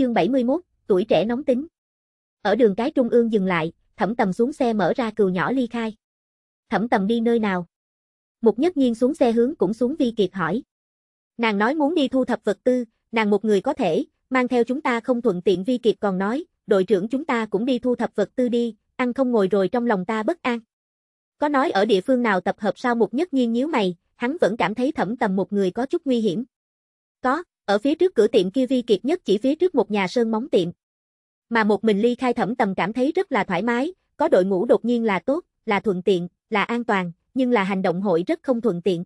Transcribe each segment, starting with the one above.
chương 71, tuổi trẻ nóng tính. Ở đường cái trung ương dừng lại, thẩm tầm xuống xe mở ra cừu nhỏ ly khai. Thẩm tầm đi nơi nào? Mục nhất nhiên xuống xe hướng cũng xuống vi kiệt hỏi. Nàng nói muốn đi thu thập vật tư, nàng một người có thể, mang theo chúng ta không thuận tiện vi kiệt còn nói, đội trưởng chúng ta cũng đi thu thập vật tư đi, ăn không ngồi rồi trong lòng ta bất an. Có nói ở địa phương nào tập hợp sao mục nhất nhiên nhíu mày, hắn vẫn cảm thấy thẩm tầm một người có chút nguy hiểm. Có, ở phía trước cửa tiệm kia Vi Kiệt nhất chỉ phía trước một nhà sơn móng tiệm. Mà một mình ly khai thẩm tầm cảm thấy rất là thoải mái, có đội ngũ đột nhiên là tốt, là thuận tiện, là an toàn, nhưng là hành động hội rất không thuận tiện.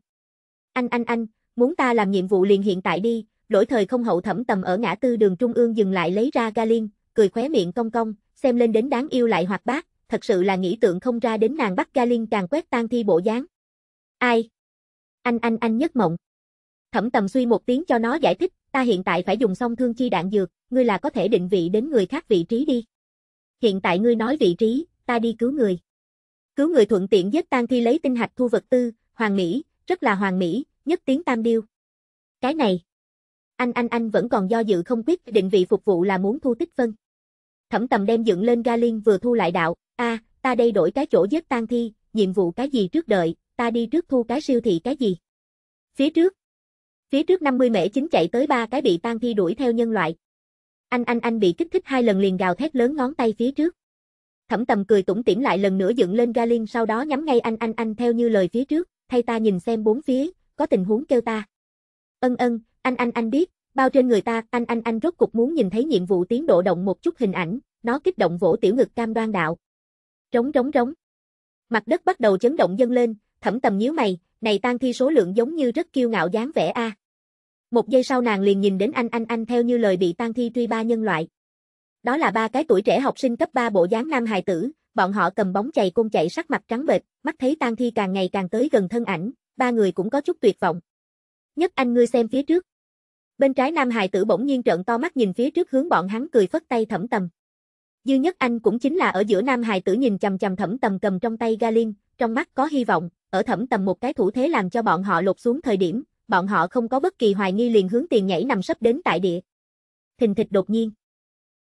Anh anh anh, muốn ta làm nhiệm vụ liền hiện tại đi, lỗi thời không hậu thẩm tầm ở ngã tư đường Trung ương dừng lại lấy ra ga liên cười khóe miệng cong cong, xem lên đến đáng yêu lại hoạt bát, thật sự là nghĩ tượng không ra đến nàng bắt ga liên càng quét tan thi bộ dáng. Ai? Anh anh anh nhất mộng. Thẩm tầm suy một tiếng cho nó giải thích, ta hiện tại phải dùng xong thương chi đạn dược, ngươi là có thể định vị đến người khác vị trí đi. Hiện tại ngươi nói vị trí, ta đi cứu người. Cứu người thuận tiện giết tan thi lấy tinh hạch thu vật tư, hoàng mỹ, rất là hoàng mỹ, nhất tiếng tam điêu. Cái này, anh anh anh vẫn còn do dự không quyết định vị phục vụ là muốn thu tích phân. Thẩm tầm đem dựng lên ga liên vừa thu lại đạo, a à, ta đây đổi cái chỗ giết tan thi, nhiệm vụ cái gì trước đợi, ta đi trước thu cái siêu thị cái gì. Phía trước, Phía trước 50 mễ chính chạy tới ba cái bị tan thi đuổi theo nhân loại. Anh anh anh bị kích thích hai lần liền gào thét lớn ngón tay phía trước. Thẩm tầm cười tủm tỉm lại lần nữa dựng lên Galin sau đó nhắm ngay anh anh anh theo như lời phía trước, thay ta nhìn xem bốn phía, có tình huống kêu ta. Ân ân, anh anh anh biết, bao trên người ta, anh anh anh rốt cục muốn nhìn thấy nhiệm vụ tiến độ động một chút hình ảnh, nó kích động vỗ tiểu ngực cam đoan đạo. Rống rống rống. Mặt đất bắt đầu chấn động dâng lên, thẩm tầm nhíu mày, này tan thi số lượng giống như rất kiêu ngạo dáng vẻ a. À. Một giây sau nàng liền nhìn đến anh anh anh theo như lời bị tan thi truy ba nhân loại. Đó là ba cái tuổi trẻ học sinh cấp 3 bộ dáng nam hài tử, bọn họ cầm bóng chày côn chạy sắc mặt trắng bệch, mắt thấy tan thi càng ngày càng tới gần thân ảnh, ba người cũng có chút tuyệt vọng. Nhất anh ngươi xem phía trước. Bên trái nam hài tử bỗng nhiên trợn to mắt nhìn phía trước hướng bọn hắn cười phất tay thẩm tầm. Dư nhất anh cũng chính là ở giữa nam hài tử nhìn chằm chằm thẩm tầm cầm trong tay Galin, trong mắt có hy vọng, ở thẩm tầm một cái thủ thế làm cho bọn họ lột xuống thời điểm, bọn họ không có bất kỳ hoài nghi liền hướng tiền nhảy nằm sấp đến tại địa. Thình thịch đột nhiên.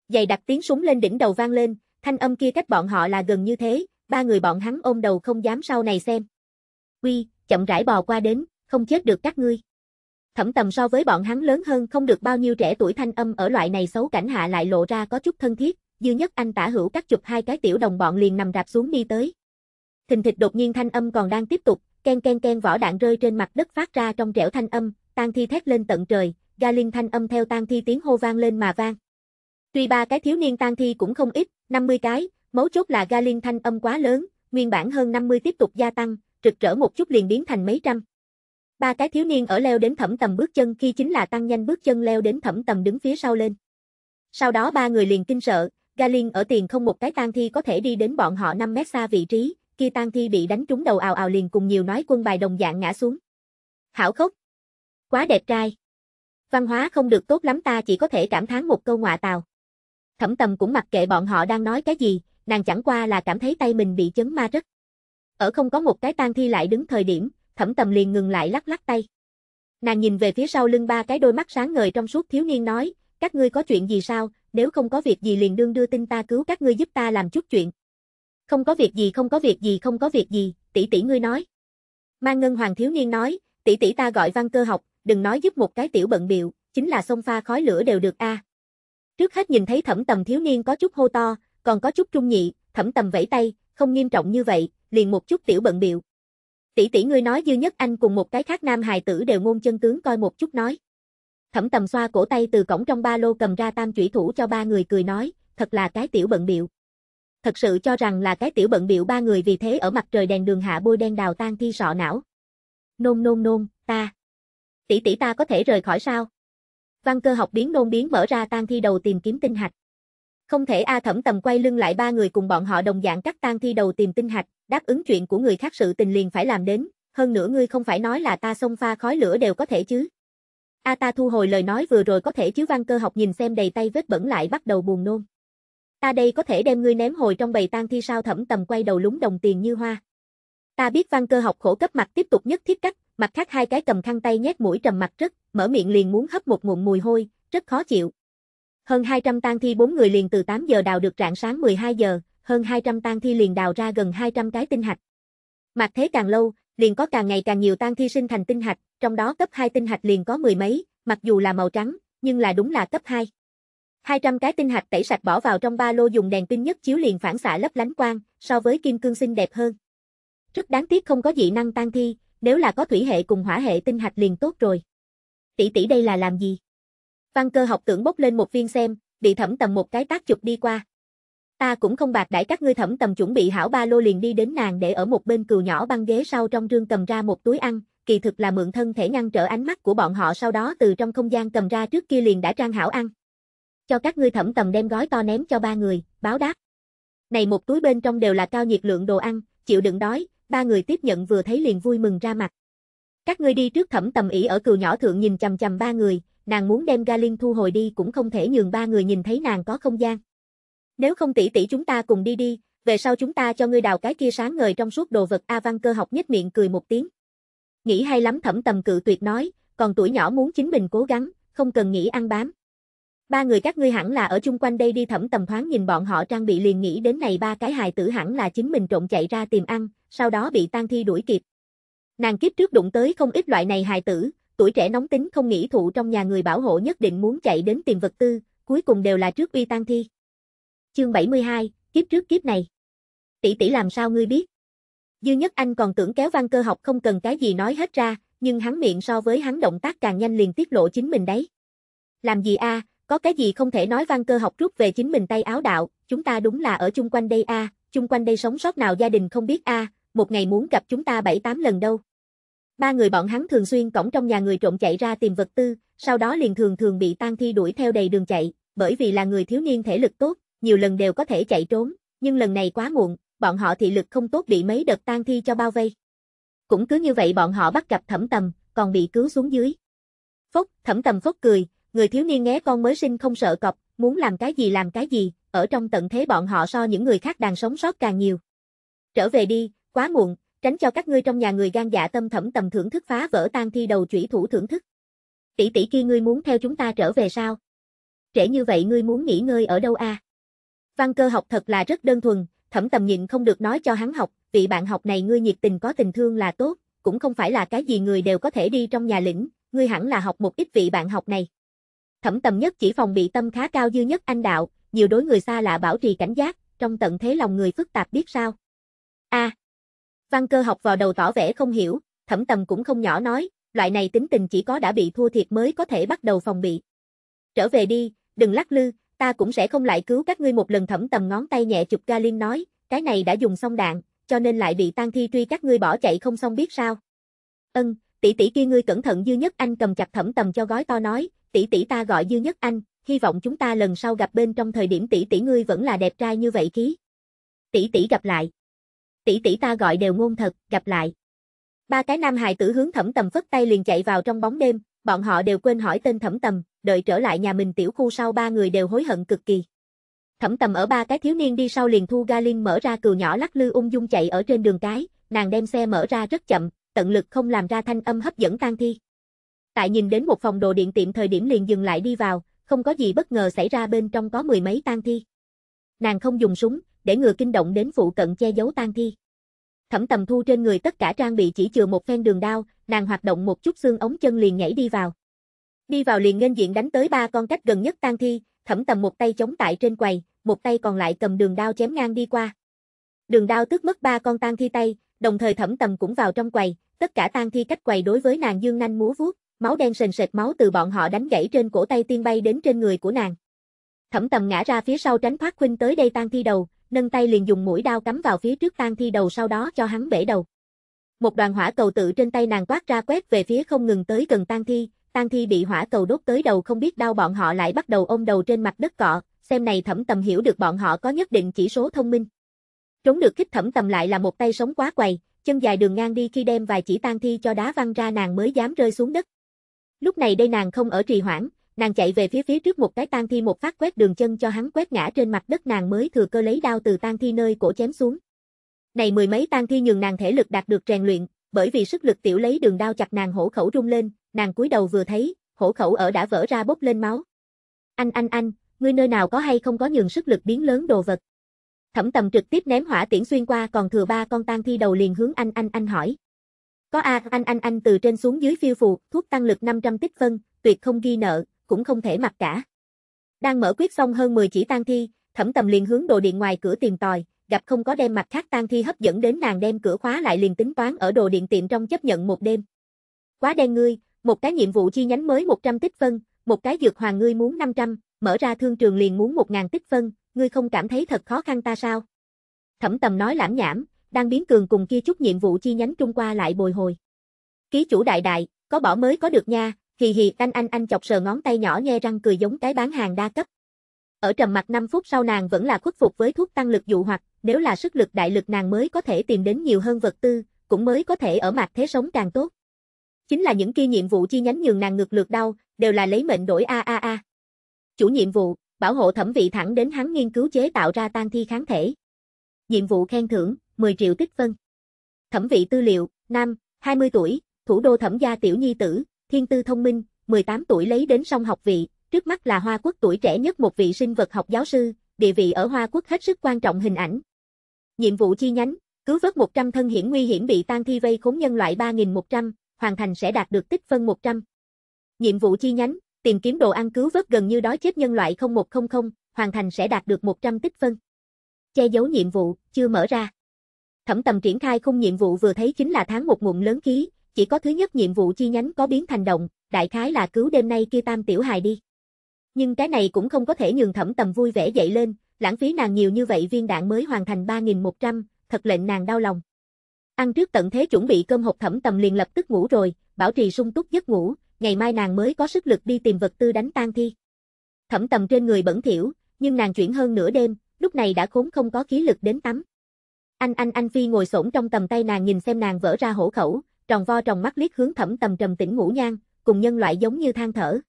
Dày đặt tiếng súng lên đỉnh đầu vang lên, thanh âm kia cách bọn họ là gần như thế, ba người bọn hắn ôm đầu không dám sau này xem. Quy, chậm rãi bò qua đến, không chết được các ngươi. Thẩm tầm so với bọn hắn lớn hơn không được bao nhiêu trẻ tuổi thanh âm ở loại này xấu cảnh hạ lại lộ ra có chút thân thiết, dư nhất anh tả hữu cắt chụp hai cái tiểu đồng bọn liền nằm rạp xuống đi tới. Thình thịch đột nhiên thanh âm còn đang tiếp tục, Ken ken ken vỏ đạn rơi trên mặt đất phát ra trong trẻo thanh âm, tan thi thét lên tận trời, ga linh thanh âm theo tan thi tiếng hô vang lên mà vang. Tuy ba cái thiếu niên tan thi cũng không ít, 50 cái, mấu chốt là ga linh thanh âm quá lớn, nguyên bản hơn 50 tiếp tục gia tăng, trực trở một chút liền biến thành mấy trăm. Ba cái thiếu niên ở leo đến thẩm tầm bước chân khi chính là tăng nhanh bước chân leo đến thẩm tầm đứng phía sau lên. Sau đó ba người liền kinh sợ, ga Galin ở tiền không một cái tan thi có thể đi đến bọn họ 5 mét xa vị trí, khi tang thi bị đánh trúng đầu ào ào liền cùng nhiều nói quân bài đồng dạng ngã xuống. Hảo khóc, Quá đẹp trai! Văn hóa không được tốt lắm ta chỉ có thể cảm thán một câu ngọa tào. Thẩm tầm cũng mặc kệ bọn họ đang nói cái gì, nàng chẳng qua là cảm thấy tay mình bị chấn ma rất. Ở không có một cái tang thi lại đứng thời điểm, thẩm tầm liền ngừng lại lắc lắc tay. Nàng nhìn về phía sau lưng ba cái đôi mắt sáng ngời trong suốt thiếu niên nói, các ngươi có chuyện gì sao, nếu không có việc gì liền đương đưa tin ta cứu các ngươi giúp ta làm chút chuyện, không có việc gì không có việc gì không có việc gì, tỷ tỷ ngươi nói. Mang ngân hoàng thiếu niên nói, tỷ tỷ ta gọi văn cơ học, đừng nói giúp một cái tiểu bận biệu, chính là xông pha khói lửa đều được a. À. Trước hết nhìn thấy thẩm tầm thiếu niên có chút hô to, còn có chút trung nhị, thẩm tầm vẫy tay, không nghiêm trọng như vậy, liền một chút tiểu bận biệu. Tỷ tỷ ngươi nói dư nhất anh cùng một cái khác nam hài tử đều ngôn chân tướng coi một chút nói. Thẩm tầm xoa cổ tay từ cổng trong ba lô cầm ra tam chủy thủ cho ba người cười nói, thật là cái tiểu bận biệu thật sự cho rằng là cái tiểu bận biệu ba người vì thế ở mặt trời đèn đường hạ bôi đen đào tan thi sọ não. Nôn nôn nôn, ta. Tỷ tỷ ta có thể rời khỏi sao? Văn cơ học biến nôn biến mở ra tan thi đầu tìm kiếm tinh hạch. Không thể A thẩm tầm quay lưng lại ba người cùng bọn họ đồng dạng cắt tan thi đầu tìm tinh hạch, đáp ứng chuyện của người khác sự tình liền phải làm đến, hơn nữa ngươi không phải nói là ta xông pha khói lửa đều có thể chứ. A ta thu hồi lời nói vừa rồi có thể chứ văn cơ học nhìn xem đầy tay vết bẩn lại bắt đầu buồn nôn. Ta đây có thể đem ngươi ném hồi trong bầy tang thi sao thẩm tầm quay đầu lúng đồng tiền như hoa. Ta biết văn cơ học khổ cấp mặt tiếp tục nhất thiết cắt, mặt khác hai cái cầm khăn tay nhét mũi trầm mặt rất, mở miệng liền muốn hấp một ngụm mùi hôi, rất khó chịu. Hơn 200 tang thi bốn người liền từ 8 giờ đào được rạng sáng 12 giờ, hơn 200 tang thi liền đào ra gần 200 cái tinh hạch. Mặt thế càng lâu, liền có càng ngày càng nhiều tang thi sinh thành tinh hạch, trong đó cấp 2 tinh hạch liền có mười mấy, mặc dù là màu trắng, nhưng là đúng là cấp 2. 200 cái tinh hạch tẩy sạch bỏ vào trong ba lô dùng đèn pin nhất chiếu liền phản xạ lấp lánh quang, so với kim cương xinh đẹp hơn. Rất đáng tiếc không có dị năng tan thi, nếu là có thủy hệ cùng hỏa hệ tinh hạch liền tốt rồi. Tỷ tỷ đây là làm gì? Văn cơ học tưởng bốc lên một viên xem, bị thẩm tầm một cái tác chụp đi qua. Ta cũng không bạc đãi các ngươi thẩm tầm chuẩn bị hảo ba lô liền đi đến nàng để ở một bên cừu nhỏ băng ghế sau trong rương cầm ra một túi ăn, kỳ thực là mượn thân thể ngăn trở ánh mắt của bọn họ sau đó từ trong không gian cầm ra trước kia liền đã trang hảo ăn cho các ngươi thẩm tầm đem gói to ném cho ba người, báo đáp. Này một túi bên trong đều là cao nhiệt lượng đồ ăn, chịu đựng đói, ba người tiếp nhận vừa thấy liền vui mừng ra mặt. Các ngươi đi trước thẩm tầm ỉ ở cừu nhỏ thượng nhìn chằm chằm ba người, nàng muốn đem ga liên thu hồi đi cũng không thể nhường ba người nhìn thấy nàng có không gian. Nếu không tỷ tỷ chúng ta cùng đi đi, về sau chúng ta cho ngươi đào cái kia sáng ngời trong suốt đồ vật A Văn cơ học nhất miệng cười một tiếng. Nghĩ hay lắm thẩm tầm cự tuyệt nói, còn tuổi nhỏ muốn chính mình cố gắng, không cần nghĩ ăn bám. Ba người các ngươi hẳn là ở chung quanh đây đi thẩm tầm thoáng nhìn bọn họ trang bị liền nghĩ đến này ba cái hài tử hẳn là chính mình trộn chạy ra tìm ăn, sau đó bị tang thi đuổi kịp. Nàng kiếp trước đụng tới không ít loại này hài tử, tuổi trẻ nóng tính không nghĩ thụ trong nhà người bảo hộ nhất định muốn chạy đến tìm vật tư, cuối cùng đều là trước uy tang thi. Chương 72, kiếp trước kiếp này. Tỷ tỷ làm sao ngươi biết? Dư Nhất Anh còn tưởng kéo văn cơ học không cần cái gì nói hết ra, nhưng hắn miệng so với hắn động tác càng nhanh liền tiết lộ chính mình đấy. Làm gì a, à, có cái gì không thể nói văn cơ học rút về chính mình tay áo đạo, chúng ta đúng là ở chung quanh đây a, chung quanh đây sống sót nào gia đình không biết a, một ngày muốn gặp chúng ta bảy tám lần đâu. Ba người bọn hắn thường xuyên cổng trong nhà người trộm chạy ra tìm vật tư, sau đó liền thường thường bị tang thi đuổi theo đầy đường chạy, bởi vì là người thiếu niên thể lực tốt, nhiều lần đều có thể chạy trốn, nhưng lần này quá muộn, bọn họ thị lực không tốt bị mấy đợt tang thi cho bao vây. Cũng cứ như vậy bọn họ bắt gặp thẩm tầm, còn bị cứu xuống dưới. phúc thẩm tầm phúc cười, người thiếu niên nghe con mới sinh không sợ cọp, muốn làm cái gì làm cái gì, ở trong tận thế bọn họ so những người khác đang sống sót càng nhiều. Trở về đi, quá muộn, tránh cho các ngươi trong nhà người gan dạ tâm thẩm tầm thưởng thức phá vỡ tan thi đầu chủy thủ thưởng thức. Tỷ tỷ kia ngươi muốn theo chúng ta trở về sao? Trễ như vậy ngươi muốn nghỉ ngơi ở đâu a? À? Văn cơ học thật là rất đơn thuần, thẩm tầm nhịn không được nói cho hắn học, vị bạn học này ngươi nhiệt tình có tình thương là tốt, cũng không phải là cái gì người đều có thể đi trong nhà lĩnh, ngươi hẳn là học một ít vị bạn học này. Thẩm tầm nhất chỉ phòng bị tâm khá cao dư nhất anh đạo, nhiều đối người xa lạ bảo trì cảnh giác, trong tận thế lòng người phức tạp biết sao. A. À, văn cơ học vào đầu tỏ vẻ không hiểu, thẩm tầm cũng không nhỏ nói, loại này tính tình chỉ có đã bị thua thiệt mới có thể bắt đầu phòng bị. Trở về đi, đừng lắc lư, ta cũng sẽ không lại cứu các ngươi một lần thẩm tầm ngón tay nhẹ chụp Galin nói, cái này đã dùng xong đạn, cho nên lại bị tan thi truy các ngươi bỏ chạy không xong biết sao. Ân, tỷ tỷ kia ngươi cẩn thận dư nhất anh cầm chặt thẩm tầm cho gói to nói, tỷ tỷ ta gọi Dư Nhất Anh, hy vọng chúng ta lần sau gặp bên trong thời điểm tỷ tỷ ngươi vẫn là đẹp trai như vậy khí. Tỷ tỷ gặp lại. Tỷ tỷ ta gọi đều ngôn thật, gặp lại. Ba cái nam hài tử hướng Thẩm Tầm phất tay liền chạy vào trong bóng đêm, bọn họ đều quên hỏi tên Thẩm Tầm, đợi trở lại nhà mình tiểu khu sau ba người đều hối hận cực kỳ. Thẩm Tầm ở ba cái thiếu niên đi sau liền thu ga Galin mở ra cừu nhỏ lắc lư ung dung chạy ở trên đường cái, nàng đem xe mở ra rất chậm, tận lực không làm ra thanh âm hấp dẫn tang thi. Tại nhìn đến một phòng đồ điện tiệm thời điểm liền dừng lại đi vào, không có gì bất ngờ xảy ra bên trong có mười mấy tang thi. Nàng không dùng súng, để ngừa kinh động đến phụ cận che giấu tang thi. Thẩm tầm thu trên người tất cả trang bị chỉ chừa một phen đường đao, nàng hoạt động một chút xương ống chân liền nhảy đi vào. Đi vào liền nghênh diện đánh tới ba con cách gần nhất tang thi, thẩm tầm một tay chống tại trên quầy, một tay còn lại cầm đường đao chém ngang đi qua. Đường đao tức mất ba con tang thi tay, đồng thời thẩm tầm cũng vào trong quầy, tất cả tang thi cách quầy đối với nàng dương nanh múa vuốt máu đen sền sệt máu từ bọn họ đánh gãy trên cổ tay tiên bay đến trên người của nàng. Thẩm tầm ngã ra phía sau tránh thoát huynh tới đây tan thi đầu, nâng tay liền dùng mũi đao cắm vào phía trước tan thi đầu sau đó cho hắn bể đầu. Một đoàn hỏa cầu tự trên tay nàng quát ra quét về phía không ngừng tới gần tan thi, tan thi bị hỏa cầu đốt tới đầu không biết đau bọn họ lại bắt đầu ôm đầu trên mặt đất cọ, xem này thẩm tầm hiểu được bọn họ có nhất định chỉ số thông minh. Trốn được kích thẩm tầm lại là một tay sống quá quầy, chân dài đường ngang đi khi đem vài chỉ tan thi cho đá văng ra nàng mới dám rơi xuống đất. Lúc này đây nàng không ở trì hoãn, nàng chạy về phía phía trước một cái tang thi một phát quét đường chân cho hắn quét ngã trên mặt đất nàng mới thừa cơ lấy đao từ tang thi nơi cổ chém xuống. Này mười mấy tang thi nhường nàng thể lực đạt được rèn luyện, bởi vì sức lực tiểu lấy đường đao chặt nàng hổ khẩu rung lên, nàng cúi đầu vừa thấy, hổ khẩu ở đã vỡ ra bốc lên máu. Anh anh anh, ngươi nơi nào có hay không có nhường sức lực biến lớn đồ vật. Thẩm tầm trực tiếp ném hỏa tiễn xuyên qua còn thừa ba con tang thi đầu liền hướng anh anh anh hỏi. Có A, anh anh anh từ trên xuống dưới phiêu phù, thuốc tăng lực 500 tích phân, tuyệt không ghi nợ, cũng không thể mặc cả. Đang mở quyết xong hơn 10 chỉ tan thi, thẩm tầm liền hướng đồ điện ngoài cửa tìm tòi, gặp không có đem mặt khác tan thi hấp dẫn đến nàng đem cửa khóa lại liền tính toán ở đồ điện tiệm trong chấp nhận một đêm. Quá đen ngươi, một cái nhiệm vụ chi nhánh mới 100 tích phân, một cái dược hoàng ngươi muốn 500, mở ra thương trường liền muốn 1000 tích phân, ngươi không cảm thấy thật khó khăn ta sao? Thẩm Tầm nói lãm nhảm, đang biến cường cùng kia chút nhiệm vụ chi nhánh trung qua lại bồi hồi. Ký chủ đại đại, có bỏ mới có được nha, hì hì anh anh anh chọc sờ ngón tay nhỏ nghe răng cười giống cái bán hàng đa cấp. Ở trầm mặt 5 phút sau nàng vẫn là khuất phục với thuốc tăng lực dụ hoặc, nếu là sức lực đại lực nàng mới có thể tìm đến nhiều hơn vật tư, cũng mới có thể ở mặt thế sống càng tốt. Chính là những kia nhiệm vụ chi nhánh nhường nàng ngược lượt đau, đều là lấy mệnh đổi a a a. Chủ nhiệm vụ, bảo hộ thẩm vị thẳng đến hắn nghiên cứu chế tạo ra tan thi kháng thể. Nhiệm vụ khen thưởng, 10 triệu tích phân. Thẩm vị tư liệu, nam, 20 tuổi, thủ đô thẩm gia tiểu nhi tử, thiên tư thông minh, 18 tuổi lấy đến song học vị, trước mắt là Hoa Quốc tuổi trẻ nhất một vị sinh vật học giáo sư, địa vị ở Hoa Quốc hết sức quan trọng hình ảnh. Nhiệm vụ chi nhánh, cứu vớt 100 thân hiển nguy hiểm bị tan thi vây khốn nhân loại 3100, hoàn thành sẽ đạt được tích phân 100. Nhiệm vụ chi nhánh, tìm kiếm đồ ăn cứu vớt gần như đói chết nhân loại 0100, hoàn thành sẽ đạt được 100 tích phân. Che giấu nhiệm vụ, chưa mở ra. Thẩm tầm triển khai khung nhiệm vụ vừa thấy chính là tháng một nguồn lớn khí, chỉ có thứ nhất nhiệm vụ chi nhánh có biến thành động, đại khái là cứu đêm nay kia tam tiểu hài đi. Nhưng cái này cũng không có thể nhường thẩm tầm vui vẻ dậy lên, lãng phí nàng nhiều như vậy viên đạn mới hoàn thành 3.100, thật lệnh nàng đau lòng. Ăn trước tận thế chuẩn bị cơm hộp thẩm tầm liền lập tức ngủ rồi, bảo trì sung túc giấc ngủ, ngày mai nàng mới có sức lực đi tìm vật tư đánh tan thi. Thẩm tầm trên người bẩn thiểu, nhưng nàng chuyển hơn nửa đêm, lúc này đã khốn không có khí lực đến tắm. Anh anh anh Phi ngồi xổm trong tầm tay nàng nhìn xem nàng vỡ ra hổ khẩu, tròn vo tròn mắt liếc hướng thẩm tầm trầm tĩnh ngủ nhang, cùng nhân loại giống như than thở.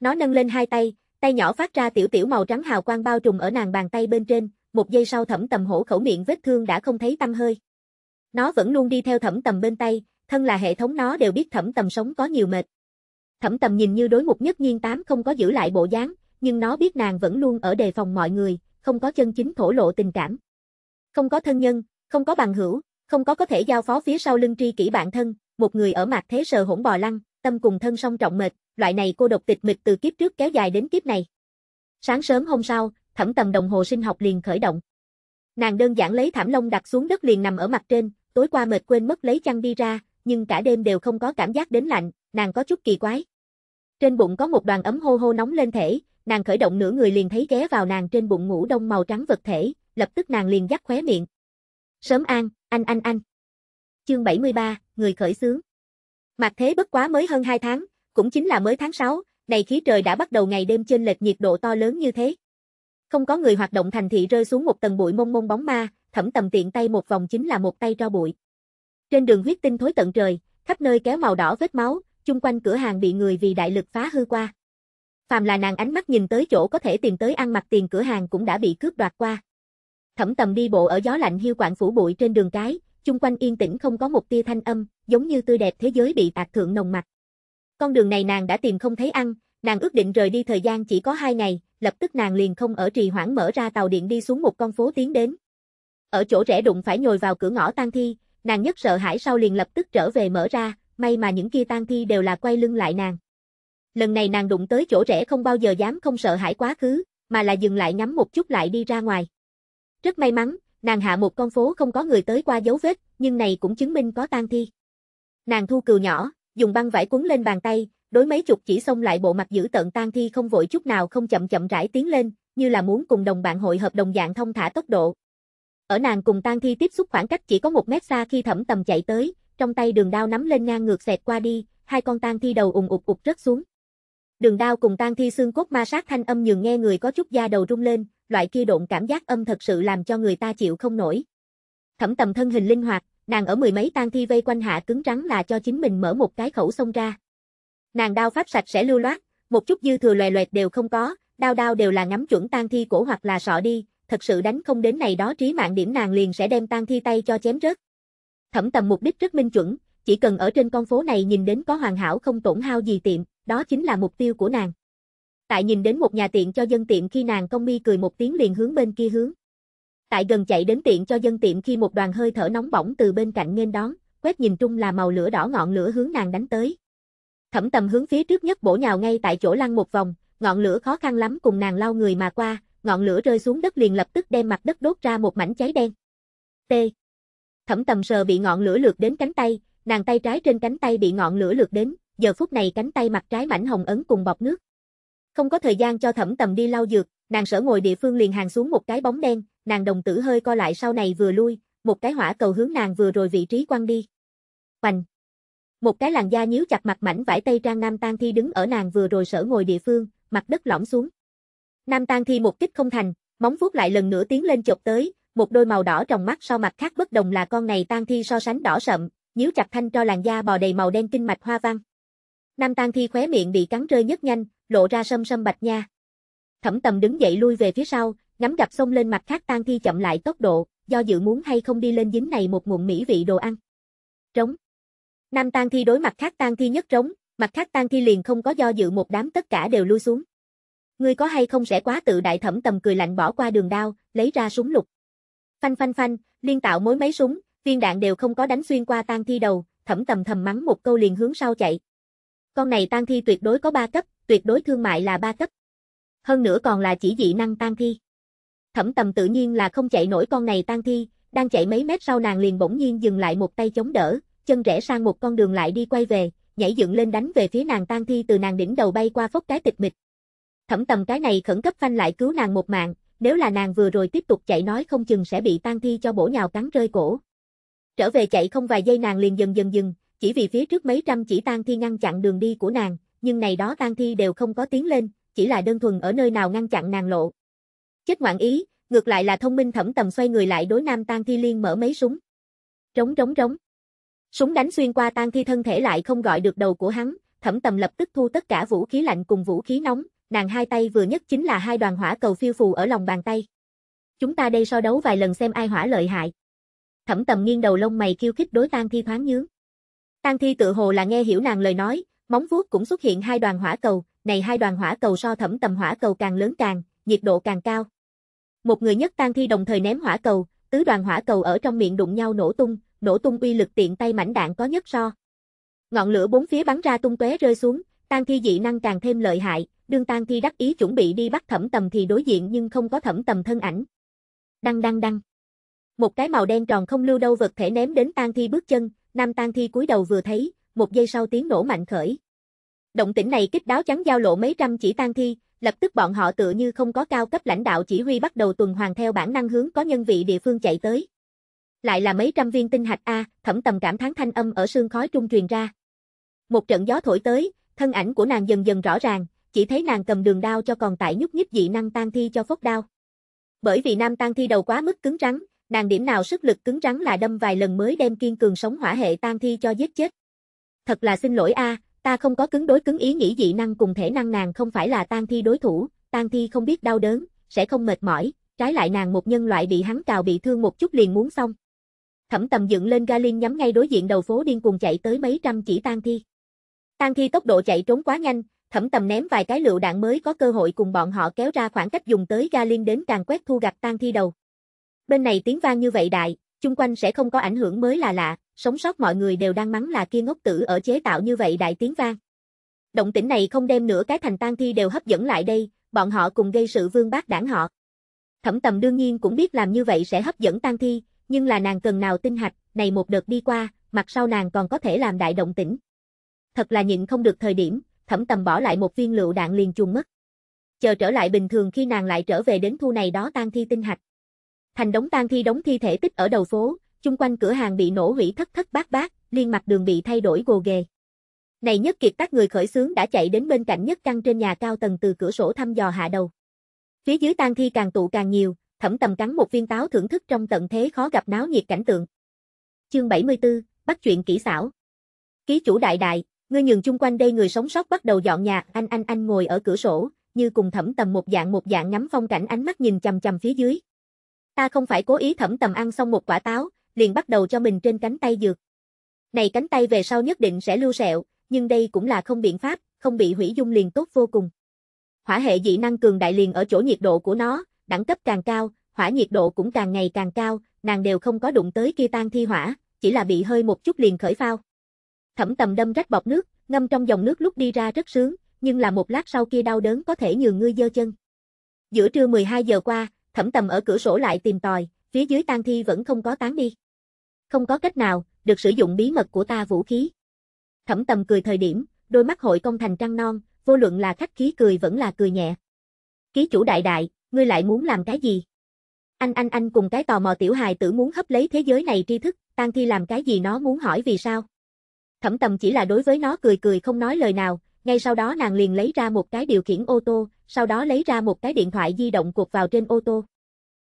Nó nâng lên hai tay, tay nhỏ phát ra tiểu tiểu màu trắng hào quang bao trùm ở nàng bàn tay bên trên, một giây sau thẩm tầm hổ khẩu miệng vết thương đã không thấy tăm hơi. Nó vẫn luôn đi theo thẩm tầm bên tay, thân là hệ thống nó đều biết thẩm tầm sống có nhiều mệt. Thẩm tầm nhìn như đối mục nhất nhiên tám không có giữ lại bộ dáng, nhưng nó biết nàng vẫn luôn ở đề phòng mọi người, không có chân chính thổ lộ tình cảm không có thân nhân, không có bằng hữu, không có có thể giao phó phía sau lưng tri kỷ bạn thân, một người ở mặt thế sờ hỗn bò lăn, tâm cùng thân song trọng mệt, loại này cô độc tịch mịch từ kiếp trước kéo dài đến kiếp này. Sáng sớm hôm sau, thẩm tầm đồng hồ sinh học liền khởi động. Nàng đơn giản lấy thảm lông đặt xuống đất liền nằm ở mặt trên, tối qua mệt quên mất lấy chăn đi ra, nhưng cả đêm đều không có cảm giác đến lạnh, nàng có chút kỳ quái. Trên bụng có một đoàn ấm hô hô nóng lên thể, nàng khởi động nửa người liền thấy ghé vào nàng trên bụng ngủ đông màu trắng vật thể, lập tức nàng liền dắt khóe miệng. Sớm an, anh anh anh. Chương 73, người khởi sướng mặt Thế bất quá mới hơn 2 tháng, cũng chính là mới tháng 6, này khí trời đã bắt đầu ngày đêm trên lệch nhiệt độ to lớn như thế. Không có người hoạt động thành thị rơi xuống một tầng bụi mông mông bóng ma, thẩm tầm tiện tay một vòng chính là một tay tro bụi. Trên đường huyết tinh thối tận trời, khắp nơi kéo màu đỏ vết máu, chung quanh cửa hàng bị người vì đại lực phá hư qua. Phàm là nàng ánh mắt nhìn tới chỗ có thể tìm tới ăn mặc tiền cửa hàng cũng đã bị cướp đoạt qua. Thẩm tầm đi bộ ở gió lạnh hiu quạng phủ bụi trên đường cái, chung quanh yên tĩnh không có một tia thanh âm, giống như tươi đẹp thế giới bị tạc thượng nồng mặt. Con đường này nàng đã tìm không thấy ăn, nàng ước định rời đi thời gian chỉ có hai ngày, lập tức nàng liền không ở trì hoãn mở ra tàu điện đi xuống một con phố tiến đến. Ở chỗ rẽ đụng phải nhồi vào cửa ngõ tang thi, nàng nhất sợ hãi sau liền lập tức trở về mở ra, may mà những kia tang thi đều là quay lưng lại nàng. Lần này nàng đụng tới chỗ rẽ không bao giờ dám không sợ hãi quá khứ, mà là dừng lại ngắm một chút lại đi ra ngoài. Rất may mắn, nàng hạ một con phố không có người tới qua dấu vết, nhưng này cũng chứng minh có tang thi. Nàng thu cừu nhỏ, dùng băng vải quấn lên bàn tay, đối mấy chục chỉ xông lại bộ mặt giữ tận tang thi không vội chút nào không chậm chậm rãi tiến lên, như là muốn cùng đồng bạn hội hợp đồng dạng thông thả tốc độ. Ở nàng cùng tang thi tiếp xúc khoảng cách chỉ có một mét xa khi thẩm tầm chạy tới, trong tay đường đao nắm lên ngang ngược xẹt qua đi, hai con tang thi đầu ùng ụt ụt rớt xuống. Đường đao cùng tan thi xương cốt ma sát thanh âm nhường nghe người có chút da đầu rung lên, loại kia độn cảm giác âm thật sự làm cho người ta chịu không nổi. Thẩm tầm thân hình linh hoạt, nàng ở mười mấy tan thi vây quanh hạ cứng rắn là cho chính mình mở một cái khẩu xông ra. Nàng đao pháp sạch sẽ lưu loát, một chút dư thừa loè loẹt đều không có, đao đao đều là ngắm chuẩn tan thi cổ hoặc là sọ đi, thật sự đánh không đến này đó trí mạng điểm nàng liền sẽ đem tan thi tay cho chém rớt. Thẩm tầm mục đích rất minh chuẩn, chỉ cần ở trên con phố này nhìn đến có hoàn hảo không tổn hao gì tiệm, đó chính là mục tiêu của nàng. Tại nhìn đến một nhà tiện cho dân tiện khi nàng công mi cười một tiếng liền hướng bên kia hướng. Tại gần chạy đến tiện cho dân tiện khi một đoàn hơi thở nóng bỏng từ bên cạnh nghênh đón, quét nhìn trung là màu lửa đỏ ngọn lửa hướng nàng đánh tới. Thẩm tầm hướng phía trước nhất bổ nhào ngay tại chỗ lăn một vòng, ngọn lửa khó khăn lắm cùng nàng lau người mà qua, ngọn lửa rơi xuống đất liền lập tức đem mặt đất đốt ra một mảnh cháy đen. T. Thẩm tầm sờ bị ngọn lửa lượt đến cánh tay, nàng tay trái trên cánh tay bị ngọn lửa lượt đến, giờ phút này cánh tay mặt trái mảnh hồng ấn cùng bọc nước. Không có thời gian cho thẩm tầm đi lau dược, nàng sở ngồi địa phương liền hàng xuống một cái bóng đen, nàng đồng tử hơi co lại sau này vừa lui, một cái hỏa cầu hướng nàng vừa rồi vị trí quăng đi. Hoành! Một cái làn da nhíu chặt mặt mảnh vải tây trang nam tan thi đứng ở nàng vừa rồi sở ngồi địa phương, mặt đất lõm xuống. Nam tan thi một kích không thành, móng vuốt lại lần nữa tiến lên chộp tới, một đôi màu đỏ trong mắt sau mặt khác bất đồng là con này tan thi so sánh đỏ sậm, nhíu chặt thanh cho làn da bò đầy màu đen kinh mạch hoa văn. Nam Tang Thi khóe miệng bị cắn rơi nhất nhanh, lộ ra sâm sâm bạch nha. Thẩm Tầm đứng dậy lui về phía sau, ngắm gặp xông lên mặt khác Tang Thi chậm lại tốc độ, do dự muốn hay không đi lên dính này một nguồn mỹ vị đồ ăn. Trống. Nam Tang Thi đối mặt khác Tang Thi nhất trống, mặt khác Tang Thi liền không có do dự một đám tất cả đều lui xuống. Ngươi có hay không sẽ quá tự đại Thẩm Tầm cười lạnh bỏ qua đường đao, lấy ra súng lục. Phanh phanh phanh, liên tạo mối mấy súng, viên đạn đều không có đánh xuyên qua Tang Thi đầu, Thẩm Tầm thầm mắng một câu liền hướng sau chạy. Con này tan thi tuyệt đối có 3 cấp, tuyệt đối thương mại là 3 cấp. Hơn nữa còn là chỉ dị năng tan thi. Thẩm tầm tự nhiên là không chạy nổi con này tan thi, đang chạy mấy mét sau nàng liền bỗng nhiên dừng lại một tay chống đỡ, chân rẽ sang một con đường lại đi quay về, nhảy dựng lên đánh về phía nàng tan thi từ nàng đỉnh đầu bay qua phốc cái tịch mịch. Thẩm tầm cái này khẩn cấp phanh lại cứu nàng một mạng, nếu là nàng vừa rồi tiếp tục chạy nói không chừng sẽ bị tan thi cho bổ nhào cắn rơi cổ. Trở về chạy không vài giây nàng liền dần dần dừng, chỉ vì phía trước mấy trăm chỉ tang thi ngăn chặn đường đi của nàng, nhưng này đó tang thi đều không có tiến lên, chỉ là đơn thuần ở nơi nào ngăn chặn nàng lộ. Chết ngoạn ý, ngược lại là thông minh thẩm tầm xoay người lại đối nam tang thi liên mở mấy súng. Trống trống trống. Súng đánh xuyên qua tang thi thân thể lại không gọi được đầu của hắn, thẩm tầm lập tức thu tất cả vũ khí lạnh cùng vũ khí nóng, nàng hai tay vừa nhất chính là hai đoàn hỏa cầu phiêu phù ở lòng bàn tay. Chúng ta đây so đấu vài lần xem ai hỏa lợi hại. Thẩm tầm nghiêng đầu lông mày khiêu khích đối tang thi thoáng nhướng. Tang Thi tự hồ là nghe hiểu nàng lời nói, móng vuốt cũng xuất hiện hai đoàn hỏa cầu, này hai đoàn hỏa cầu so thẩm tầm hỏa cầu càng lớn càng, nhiệt độ càng cao. Một người nhất Tang Thi đồng thời ném hỏa cầu, tứ đoàn hỏa cầu ở trong miệng đụng nhau nổ tung, nổ tung uy lực tiện tay mảnh đạn có nhất so. Ngọn lửa bốn phía bắn ra tung tóe rơi xuống, Tang Thi dị năng càng thêm lợi hại, đương Tang Thi đắc ý chuẩn bị đi bắt Thẩm Tầm thì đối diện nhưng không có Thẩm Tầm thân ảnh. Đăng đăng đăng. Một cái màu đen tròn không lưu đâu vật thể ném đến Tang Thi bước chân, Nam Tang Thi cúi đầu vừa thấy, một giây sau tiếng nổ mạnh khởi. Động tĩnh này kích đáo chắn giao lộ mấy trăm chỉ tang thi, lập tức bọn họ tựa như không có cao cấp lãnh đạo chỉ huy bắt đầu tuần hoàn theo bản năng hướng có nhân vị địa phương chạy tới. Lại là mấy trăm viên tinh hạch a, thẩm tầm cảm thán thanh âm ở sương khói trung truyền ra. Một trận gió thổi tới, thân ảnh của nàng dần dần rõ ràng, chỉ thấy nàng cầm đường đao cho còn tại nhúc nhích dị năng tang thi cho phốc đao. Bởi vì nam tang thi đầu quá mức cứng rắn, nàng điểm nào sức lực cứng rắn là đâm vài lần mới đem kiên cường sống hỏa hệ tan thi cho giết chết. Thật là xin lỗi a, ta không có cứng đối cứng ý nghĩ dị năng cùng thể năng nàng không phải là tan thi đối thủ, tan thi không biết đau đớn, sẽ không mệt mỏi, trái lại nàng một nhân loại bị hắn cào bị thương một chút liền muốn xong. Thẩm tầm dựng lên Galin nhắm ngay đối diện đầu phố điên cuồng chạy tới mấy trăm chỉ tan thi. Tan thi tốc độ chạy trốn quá nhanh, thẩm tầm ném vài cái lựu đạn mới có cơ hội cùng bọn họ kéo ra khoảng cách dùng tới Galin đến càng quét thu gặt tan thi đầu. Bên này tiếng vang như vậy đại, chung quanh sẽ không có ảnh hưởng mới là lạ, sống sót mọi người đều đang mắng là kia ngốc tử ở chế tạo như vậy đại tiếng vang. Động tĩnh này không đem nửa cái thành tang thi đều hấp dẫn lại đây, bọn họ cùng gây sự vương bác đảng họ. Thẩm tầm đương nhiên cũng biết làm như vậy sẽ hấp dẫn tang thi, nhưng là nàng cần nào tinh hạch, này một đợt đi qua, mặt sau nàng còn có thể làm đại động tĩnh. Thật là nhịn không được thời điểm, thẩm tầm bỏ lại một viên lựu đạn liền chuồn mất. Chờ trở lại bình thường khi nàng lại trở về đến thu này đó tang thi tinh hạch, thành đống tang thi đống thi thể tích ở đầu phố, chung quanh cửa hàng bị nổ hủy thất thất bát bát, liên mặt đường bị thay đổi gồ ghề. Này nhất kiệt tác người khởi xướng đã chạy đến bên cạnh nhất căn trên nhà cao tầng từ cửa sổ thăm dò hạ đầu. Phía dưới tang thi càng tụ càng nhiều, thẩm tầm cắn một viên táo thưởng thức trong tận thế khó gặp náo nhiệt cảnh tượng. Chương 74, bắt chuyện kỹ xảo. Ký chủ đại đại, ngươi nhường chung quanh đây người sống sót bắt đầu dọn nhà, anh anh anh ngồi ở cửa sổ, như cùng thẩm tầm một dạng một dạng ngắm phong cảnh ánh mắt nhìn chằm chằm phía dưới. Ta không phải cố ý thẩm tầm ăn xong một quả táo, liền bắt đầu cho mình trên cánh tay dược. Này cánh tay về sau nhất định sẽ lưu sẹo, nhưng đây cũng là không biện pháp, không bị hủy dung liền tốt vô cùng. Hỏa hệ dị năng cường đại liền ở chỗ nhiệt độ của nó, đẳng cấp càng cao, hỏa nhiệt độ cũng càng ngày càng cao, nàng đều không có đụng tới kia tan thi hỏa, chỉ là bị hơi một chút liền khởi phao. Thẩm tầm đâm rách bọc nước, ngâm trong dòng nước lúc đi ra rất sướng, nhưng là một lát sau kia đau đớn có thể nhường ngươi dơ chân. Giữa trưa 12 giờ qua, thẩm tầm ở cửa sổ lại tìm tòi, phía dưới tang thi vẫn không có tán đi. Không có cách nào, được sử dụng bí mật của ta vũ khí. Thẩm tầm cười thời điểm, đôi mắt hội công thành trăng non, vô luận là khách khí cười vẫn là cười nhẹ. Ký chủ đại đại, ngươi lại muốn làm cái gì? Anh anh anh cùng cái tò mò tiểu hài tử muốn hấp lấy thế giới này tri thức, tang thi làm cái gì nó muốn hỏi vì sao? Thẩm tầm chỉ là đối với nó cười cười không nói lời nào, ngay sau đó nàng liền lấy ra một cái điều khiển ô tô, sau đó lấy ra một cái điện thoại di động cuộc vào trên ô tô.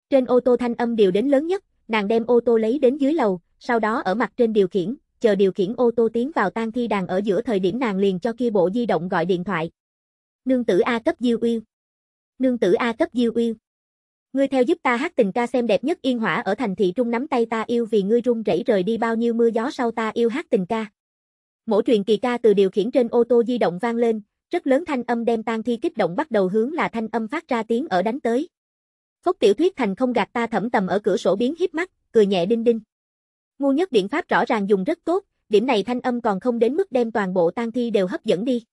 Trên ô tô thanh âm điều đến lớn nhất, nàng đem ô tô lấy đến dưới lầu, sau đó ở mặt trên điều khiển, chờ điều khiển ô tô tiến vào tang thi đàn ở giữa thời điểm nàng liền cho kia bộ di động gọi điện thoại. Nương tử A cấp diêu yêu. Nương tử A cấp diêu yêu. Ngươi theo giúp ta hát tình ca xem đẹp nhất yên hỏa ở thành thị trung nắm tay ta yêu vì ngươi rung rẩy rời đi bao nhiêu mưa gió sau ta yêu hát tình ca. Mỗi truyền kỳ ca từ điều khiển trên ô tô di động vang lên, rất lớn thanh âm đem tan thi kích động bắt đầu hướng là thanh âm phát ra tiếng ở đánh tới. phúc tiểu thuyết thành không gạt ta thẩm tầm ở cửa sổ biến híp mắt, cười nhẹ đinh đinh. Ngu nhất biện pháp rõ ràng dùng rất tốt, điểm này thanh âm còn không đến mức đem toàn bộ tang thi đều hấp dẫn đi.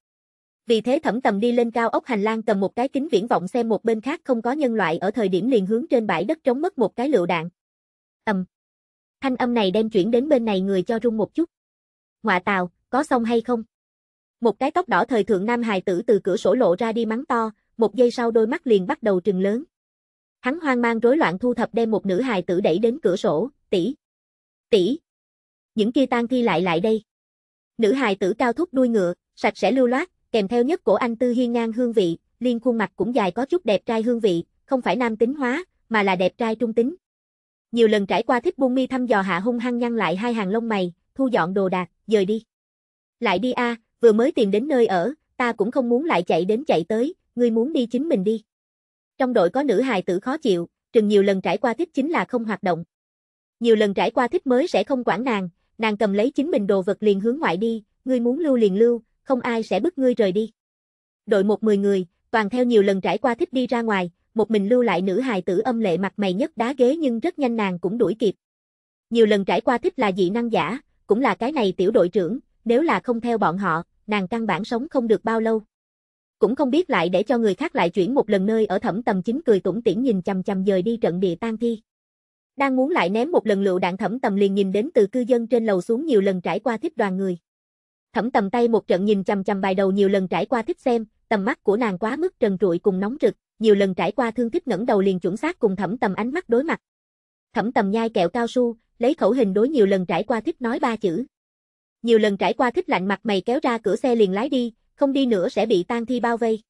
Vì thế thẩm tầm đi lên cao ốc hành lang cầm một cái kính viễn vọng xem một bên khác không có nhân loại ở thời điểm liền hướng trên bãi đất trống mất một cái lựu đạn. Ầm. Thanh âm này đem chuyển đến bên này người cho rung một chút. ngoại tào, có xong hay không? Một cái tóc đỏ thời thượng nam hài tử từ cửa sổ lộ ra đi mắng to, một giây sau đôi mắt liền bắt đầu trừng lớn. Hắn hoang mang rối loạn thu thập đem một nữ hài tử đẩy đến cửa sổ, tỷ, tỷ, những kia tan thi lại lại đây. Nữ hài tử cao thúc đuôi ngựa, sạch sẽ lưu loát, kèm theo nhất cổ anh tư hiên ngang hương vị, liên khuôn mặt cũng dài có chút đẹp trai hương vị, không phải nam tính hóa, mà là đẹp trai trung tính. Nhiều lần trải qua thích buông mi thăm dò hạ hung hăng nhăn lại hai hàng lông mày, thu dọn đồ đạc, dời đi. Lại đi a, à, vừa mới tìm đến nơi ở, ta cũng không muốn lại chạy đến chạy tới, ngươi muốn đi chính mình đi. Trong đội có nữ hài tử khó chịu, trừng nhiều lần trải qua thích chính là không hoạt động. Nhiều lần trải qua thích mới sẽ không quản nàng, nàng cầm lấy chính mình đồ vật liền hướng ngoại đi, ngươi muốn lưu liền lưu, không ai sẽ bức ngươi rời đi. Đội một mười người, toàn theo nhiều lần trải qua thích đi ra ngoài, một mình lưu lại nữ hài tử âm lệ mặt mày nhất đá ghế nhưng rất nhanh nàng cũng đuổi kịp. Nhiều lần trải qua thích là dị năng giả, cũng là cái này tiểu đội trưởng, nếu là không theo bọn họ, nàng căn bản sống không được bao lâu. Cũng không biết lại để cho người khác lại chuyển một lần nơi ở thẩm tầm chính cười tủm tỉm nhìn chầm chầm dời đi trận địa tan thi. Đang muốn lại ném một lần lựu đạn thẩm tầm liền nhìn đến từ cư dân trên lầu xuống nhiều lần trải qua thích đoàn người. Thẩm tầm tay một trận nhìn chầm chầm bài đầu nhiều lần trải qua thích xem, tầm mắt của nàng quá mức trần trụi cùng nóng rực, nhiều lần trải qua thương thích ngẩng đầu liền chuẩn xác cùng thẩm tầm ánh mắt đối mặt. Thẩm tầm nhai kẹo cao su, lấy khẩu hình đối nhiều lần trải qua thích nói ba chữ, nhiều lần trải qua thích lạnh mặt mày kéo ra cửa xe liền lái đi, không đi nữa sẽ bị tan thi bao vây.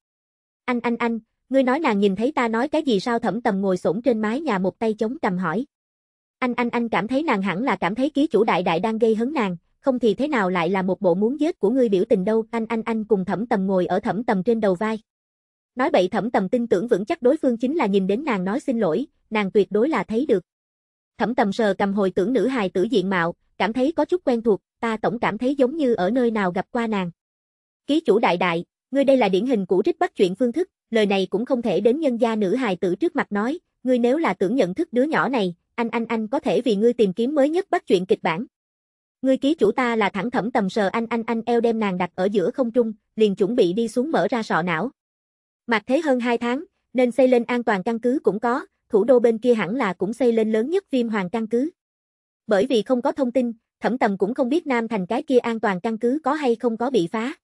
Anh anh anh, ngươi nói nàng nhìn thấy ta nói cái gì sao thẩm tầm ngồi sổn trên mái nhà một tay chống cầm hỏi. Anh anh anh cảm thấy nàng hẳn là cảm thấy ký chủ đại đại đang gây hấn nàng, không thì thế nào lại là một bộ muốn giết của ngươi biểu tình đâu, anh anh anh cùng thẩm tầm ngồi ở thẩm tầm trên đầu vai. Nói bậy thẩm tầm tin tưởng vững chắc đối phương chính là nhìn đến nàng nói xin lỗi, nàng tuyệt đối là thấy được. Thẩm tầm sờ cầm hồi tưởng nữ hài tử diện mạo, cảm thấy có chút quen thuộc, ta tổng cảm thấy giống như ở nơi nào gặp qua nàng. Ký chủ đại đại, ngươi đây là điển hình của rít bắt chuyện phương thức, lời này cũng không thể đến nhân gia nữ hài tử trước mặt nói, ngươi nếu là tưởng nhận thức đứa nhỏ này, anh anh anh có thể vì ngươi tìm kiếm mới nhất bắt chuyện kịch bản. Ngươi ký chủ ta là thẳng thẩm tầm sờ anh anh anh eo đem nàng đặt ở giữa không trung, liền chuẩn bị đi xuống mở ra sọ não. Mặc thế hơn 2 tháng, nên xây lên an toàn căn cứ cũng có, thủ đô bên kia hẳn là cũng xây lên lớn nhất viêm hoàng căn cứ. Bởi vì không có thông tin, thẩm tầm cũng không biết Nam Thành cái kia an toàn căn cứ có hay không có bị phá.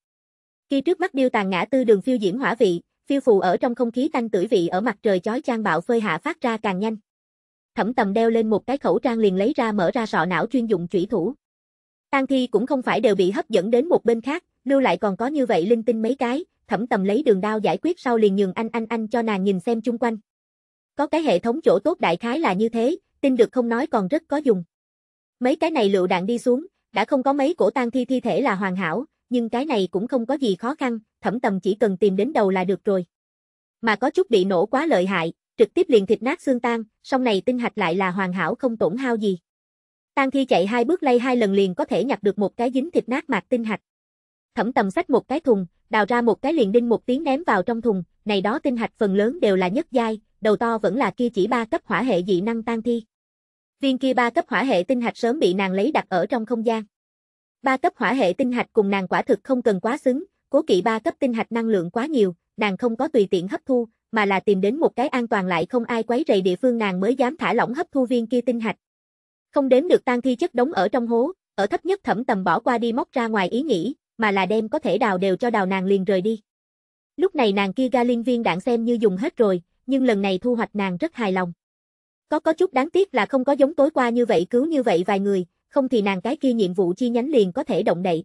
Khi trước mắt điêu tàn ngã tư đường phiêu diễm hỏa vị, phiêu phù ở trong không khí tanh tưởi vị ở mặt trời chói chang bạo phơi hạ phát ra càng nhanh. Thẩm tầm đeo lên một cái khẩu trang liền lấy ra mở ra sọ não chuyên dụng chủy thủ. Tang thi cũng không phải đều bị hấp dẫn đến một bên khác, lưu lại còn có như vậy linh tinh mấy cái, thẩm tầm lấy đường đao giải quyết sau liền nhường anh anh anh cho nàng nhìn xem chung quanh. Có cái hệ thống chỗ tốt đại khái là như thế, tin được không nói còn rất có dùng. Mấy cái này lựu đạn đi xuống, đã không có mấy cổ tang thi thi thể là hoàn hảo, nhưng cái này cũng không có gì khó khăn, thẩm tầm chỉ cần tìm đến đầu là được rồi. Mà có chút bị nổ quá lợi hại, trực tiếp liền thịt nát xương tan, song này tinh hạch lại là hoàn hảo không tổn hao gì. Tang thi chạy hai bước lay hai lần liền có thể nhặt được một cái dính thịt nát mạc tinh hạch. Thẩm tầm xách một cái thùng, đào ra một cái liền đinh một tiếng ném vào trong thùng, này đó tinh hạch phần lớn đều là nhất giai, đầu to vẫn là kia chỉ ba cấp hỏa hệ dị năng tang thi. Viên kia ba cấp hỏa hệ tinh hạch sớm bị nàng lấy đặt ở trong không gian. Ba cấp hỏa hệ tinh hạch cùng nàng quả thực không cần quá xứng, cố kỵ ba cấp tinh hạch năng lượng quá nhiều, nàng không có tùy tiện hấp thu, mà là tìm đến một cái an toàn lại không ai quấy rầy địa phương nàng mới dám thả lỏng hấp thu viên kia tinh hạch. Không đếm được tan thi chất đống ở trong hố, ở thấp nhất thẩm tầm bỏ qua đi móc ra ngoài ý nghĩ, mà là đem có thể đào đều cho đào nàng liền rời đi. Lúc này nàng kia ga liên viên đạn xem như dùng hết rồi, nhưng lần này thu hoạch nàng rất hài lòng. Có có chút đáng tiếc là không có giống tối qua như vậy cứu như vậy vài người, không thì nàng cái kia nhiệm vụ chi nhánh liền có thể động đậy.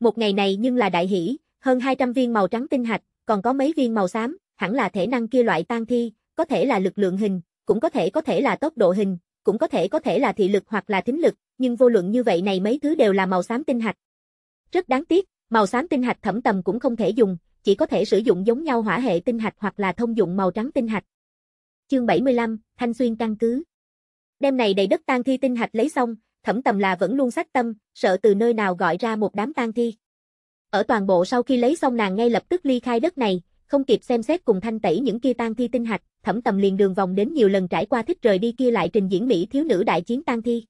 Một ngày này nhưng là đại hỷ, hơn 200 viên màu trắng tinh hạch, còn có mấy viên màu xám, hẳn là thể năng kia loại tan thi, có thể là lực lượng hình, cũng có thể có thể là tốc độ hình, cũng có thể có thể là thị lực hoặc là thính lực, nhưng vô luận như vậy này mấy thứ đều là màu xám tinh hạch. Rất đáng tiếc, màu xám tinh hạch thẩm tầm cũng không thể dùng, chỉ có thể sử dụng giống nhau hỏa hệ tinh hạch hoặc là thông dụng màu trắng tinh hạch. Chương 75, Thanh Xuyên căn cứ. Đêm này đầy đất tang thi tinh hạch lấy xong, Thẩm Tầm là vẫn luôn sát tâm, sợ từ nơi nào gọi ra một đám tang thi. Ở toàn bộ sau khi lấy xong nàng ngay lập tức ly khai đất này, không kịp xem xét cùng thanh tẩy những kia tang thi tinh hạch, Thẩm Tầm liền đường vòng đến nhiều lần trải qua thích rời đi kia lại trình diễn mỹ thiếu nữ đại chiến tang thi.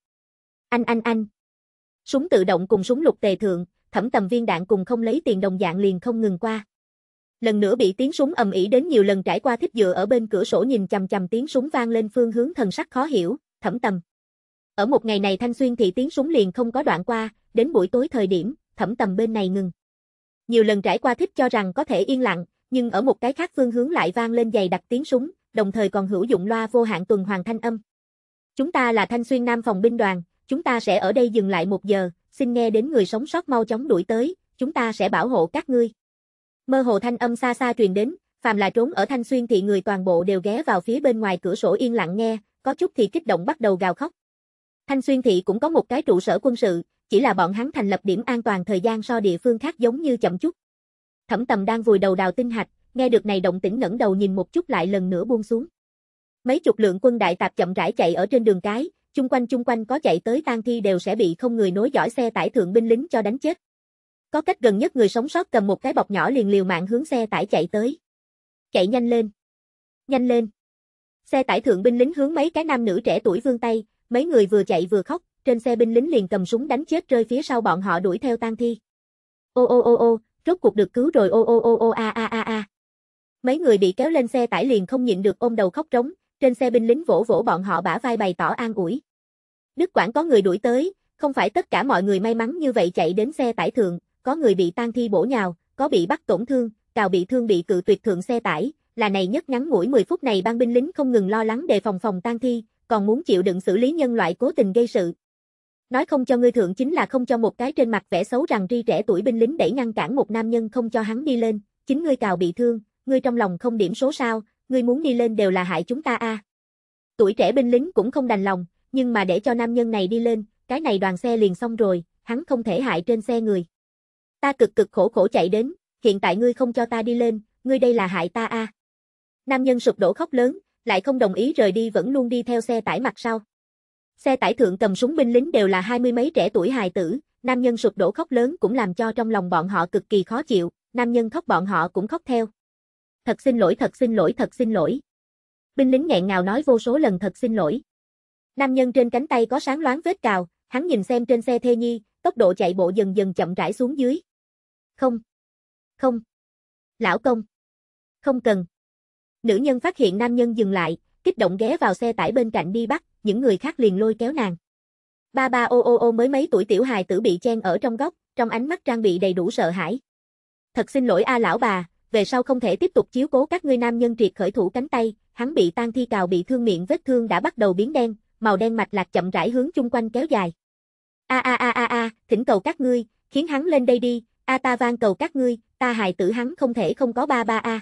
Anh anh anh. Súng tự động cùng súng lục tề thượng, Thẩm Tầm viên đạn cùng không lấy tiền đồng dạng liền không ngừng qua lần nữa bị tiếng súng ầm ĩ đến nhiều lần trải qua thích dựa ở bên cửa sổ nhìn chằm chằm tiếng súng vang lên phương hướng thần sắc khó hiểu, thẩm tầm. Ở một ngày này Thanh Xuyên thì tiếng súng liền không có đoạn qua, đến buổi tối thời điểm, thẩm tầm bên này ngừng. Nhiều lần trải qua thích cho rằng có thể yên lặng, nhưng ở một cái khác phương hướng lại vang lên dày đặc tiếng súng, đồng thời còn hữu dụng loa vô hạn tuần hoàn thanh âm. Chúng ta là Thanh Xuyên Nam phòng binh đoàn, chúng ta sẽ ở đây dừng lại một giờ, xin nghe đến người sống sót mau chóng đuổi tới, chúng ta sẽ bảo hộ các ngươi. Mơ hồ thanh âm xa xa truyền đến, phàm là trốn ở Thanh Xuyên thị người toàn bộ đều ghé vào phía bên ngoài cửa sổ yên lặng nghe, có chút thì kích động bắt đầu gào khóc. Thanh Xuyên thị cũng có một cái trụ sở quân sự, chỉ là bọn hắn thành lập điểm an toàn thời gian so địa phương khác giống như chậm chút. Thẩm Tầm đang vùi đầu đào tinh hạch, nghe được này động tĩnh ngẩng đầu nhìn một chút lại lần nữa buông xuống. Mấy chục lượng quân đại tạp chậm rãi chạy ở trên đường cái, chung quanh chung quanh có chạy tới tan thi đều sẽ bị không người nối dõi xe tải thượng binh lính cho đánh chết. Có cách gần nhất người sống sót cầm một cái bọc nhỏ liền liều mạng hướng xe tải chạy tới. Chạy nhanh lên. Nhanh lên. Xe tải thượng binh lính hướng mấy cái nam nữ trẻ tuổi vươn tay, mấy người vừa chạy vừa khóc, trên xe binh lính liền cầm súng đánh chết rơi phía sau bọn họ đuổi theo tang thi. Ô ô ô ô, rốt cuộc được cứu rồi ô ô ô ô a a a a. Mấy người bị kéo lên xe tải liền không nhịn được ôm đầu khóc trống, trên xe binh lính vỗ vỗ bọn họ bả vai bày tỏ an ủi. Đức Quảng có người đuổi tới, không phải tất cả mọi người may mắn như vậy chạy đến xe tải thượng, có người bị tan thi bổ nhào, có bị bắt tổn thương, cào bị thương bị cự tuyệt thượng xe tải, là này nhất ngắn ngủi 10 phút này ban binh lính không ngừng lo lắng đề phòng phòng tan thi, còn muốn chịu đựng xử lý nhân loại cố tình gây sự. Nói không cho ngươi thượng chính là không cho một cái trên mặt vẻ xấu rằng ri trẻ tuổi binh lính đẩy ngăn cản một nam nhân không cho hắn đi lên, chính ngươi cào bị thương, ngươi trong lòng không điểm số sao, ngươi muốn đi lên đều là hại chúng ta a. Tuổi trẻ binh lính cũng không đành lòng, nhưng mà để cho nam nhân này đi lên, cái này đoàn xe liền xong rồi, hắn không thể hại trên xe người. Ta cực cực khổ khổ chạy đến, hiện tại ngươi không cho ta đi lên, ngươi đây là hại ta a. Nam nhân sụp đổ khóc lớn, lại không đồng ý rời đi vẫn luôn đi theo xe tải mặt sau. Xe tải thượng cầm súng binh lính đều là hai mươi mấy trẻ tuổi hài tử, nam nhân sụp đổ khóc lớn cũng làm cho trong lòng bọn họ cực kỳ khó chịu, nam nhân khóc bọn họ cũng khóc theo. Thật xin lỗi, thật xin lỗi, thật xin lỗi. Binh lính nghẹn ngào nói vô số lần thật xin lỗi. Nam nhân trên cánh tay có sáng loáng vết cào, hắn nhìn xem trên xe thê nhi, tốc độ chạy bộ dần dần chậm rãi xuống dưới. Không. Không. Lão công. Không cần. Nữ nhân phát hiện nam nhân dừng lại, kích động ghé vào xe tải bên cạnh đi bắt, những người khác liền lôi kéo nàng. Ba ba ô ô ô mới mấy tuổi tiểu hài tử bị chen ở trong góc, trong ánh mắt trang bị đầy đủ sợ hãi. Thật xin lỗi a à, lão bà, về sau không thể tiếp tục chiếu cố các ngươi nam nhân triệt khởi thủ cánh tay, hắn bị tan thi cào bị thương miệng vết thương đã bắt đầu biến đen, màu đen mạch lạc chậm rãi hướng chung quanh kéo dài. A a a a a, thỉnh cầu các ngươi, khiến hắn lên đây đi, A ta van cầu các ngươi, ta hài tử hắn không thể không có ba ba a.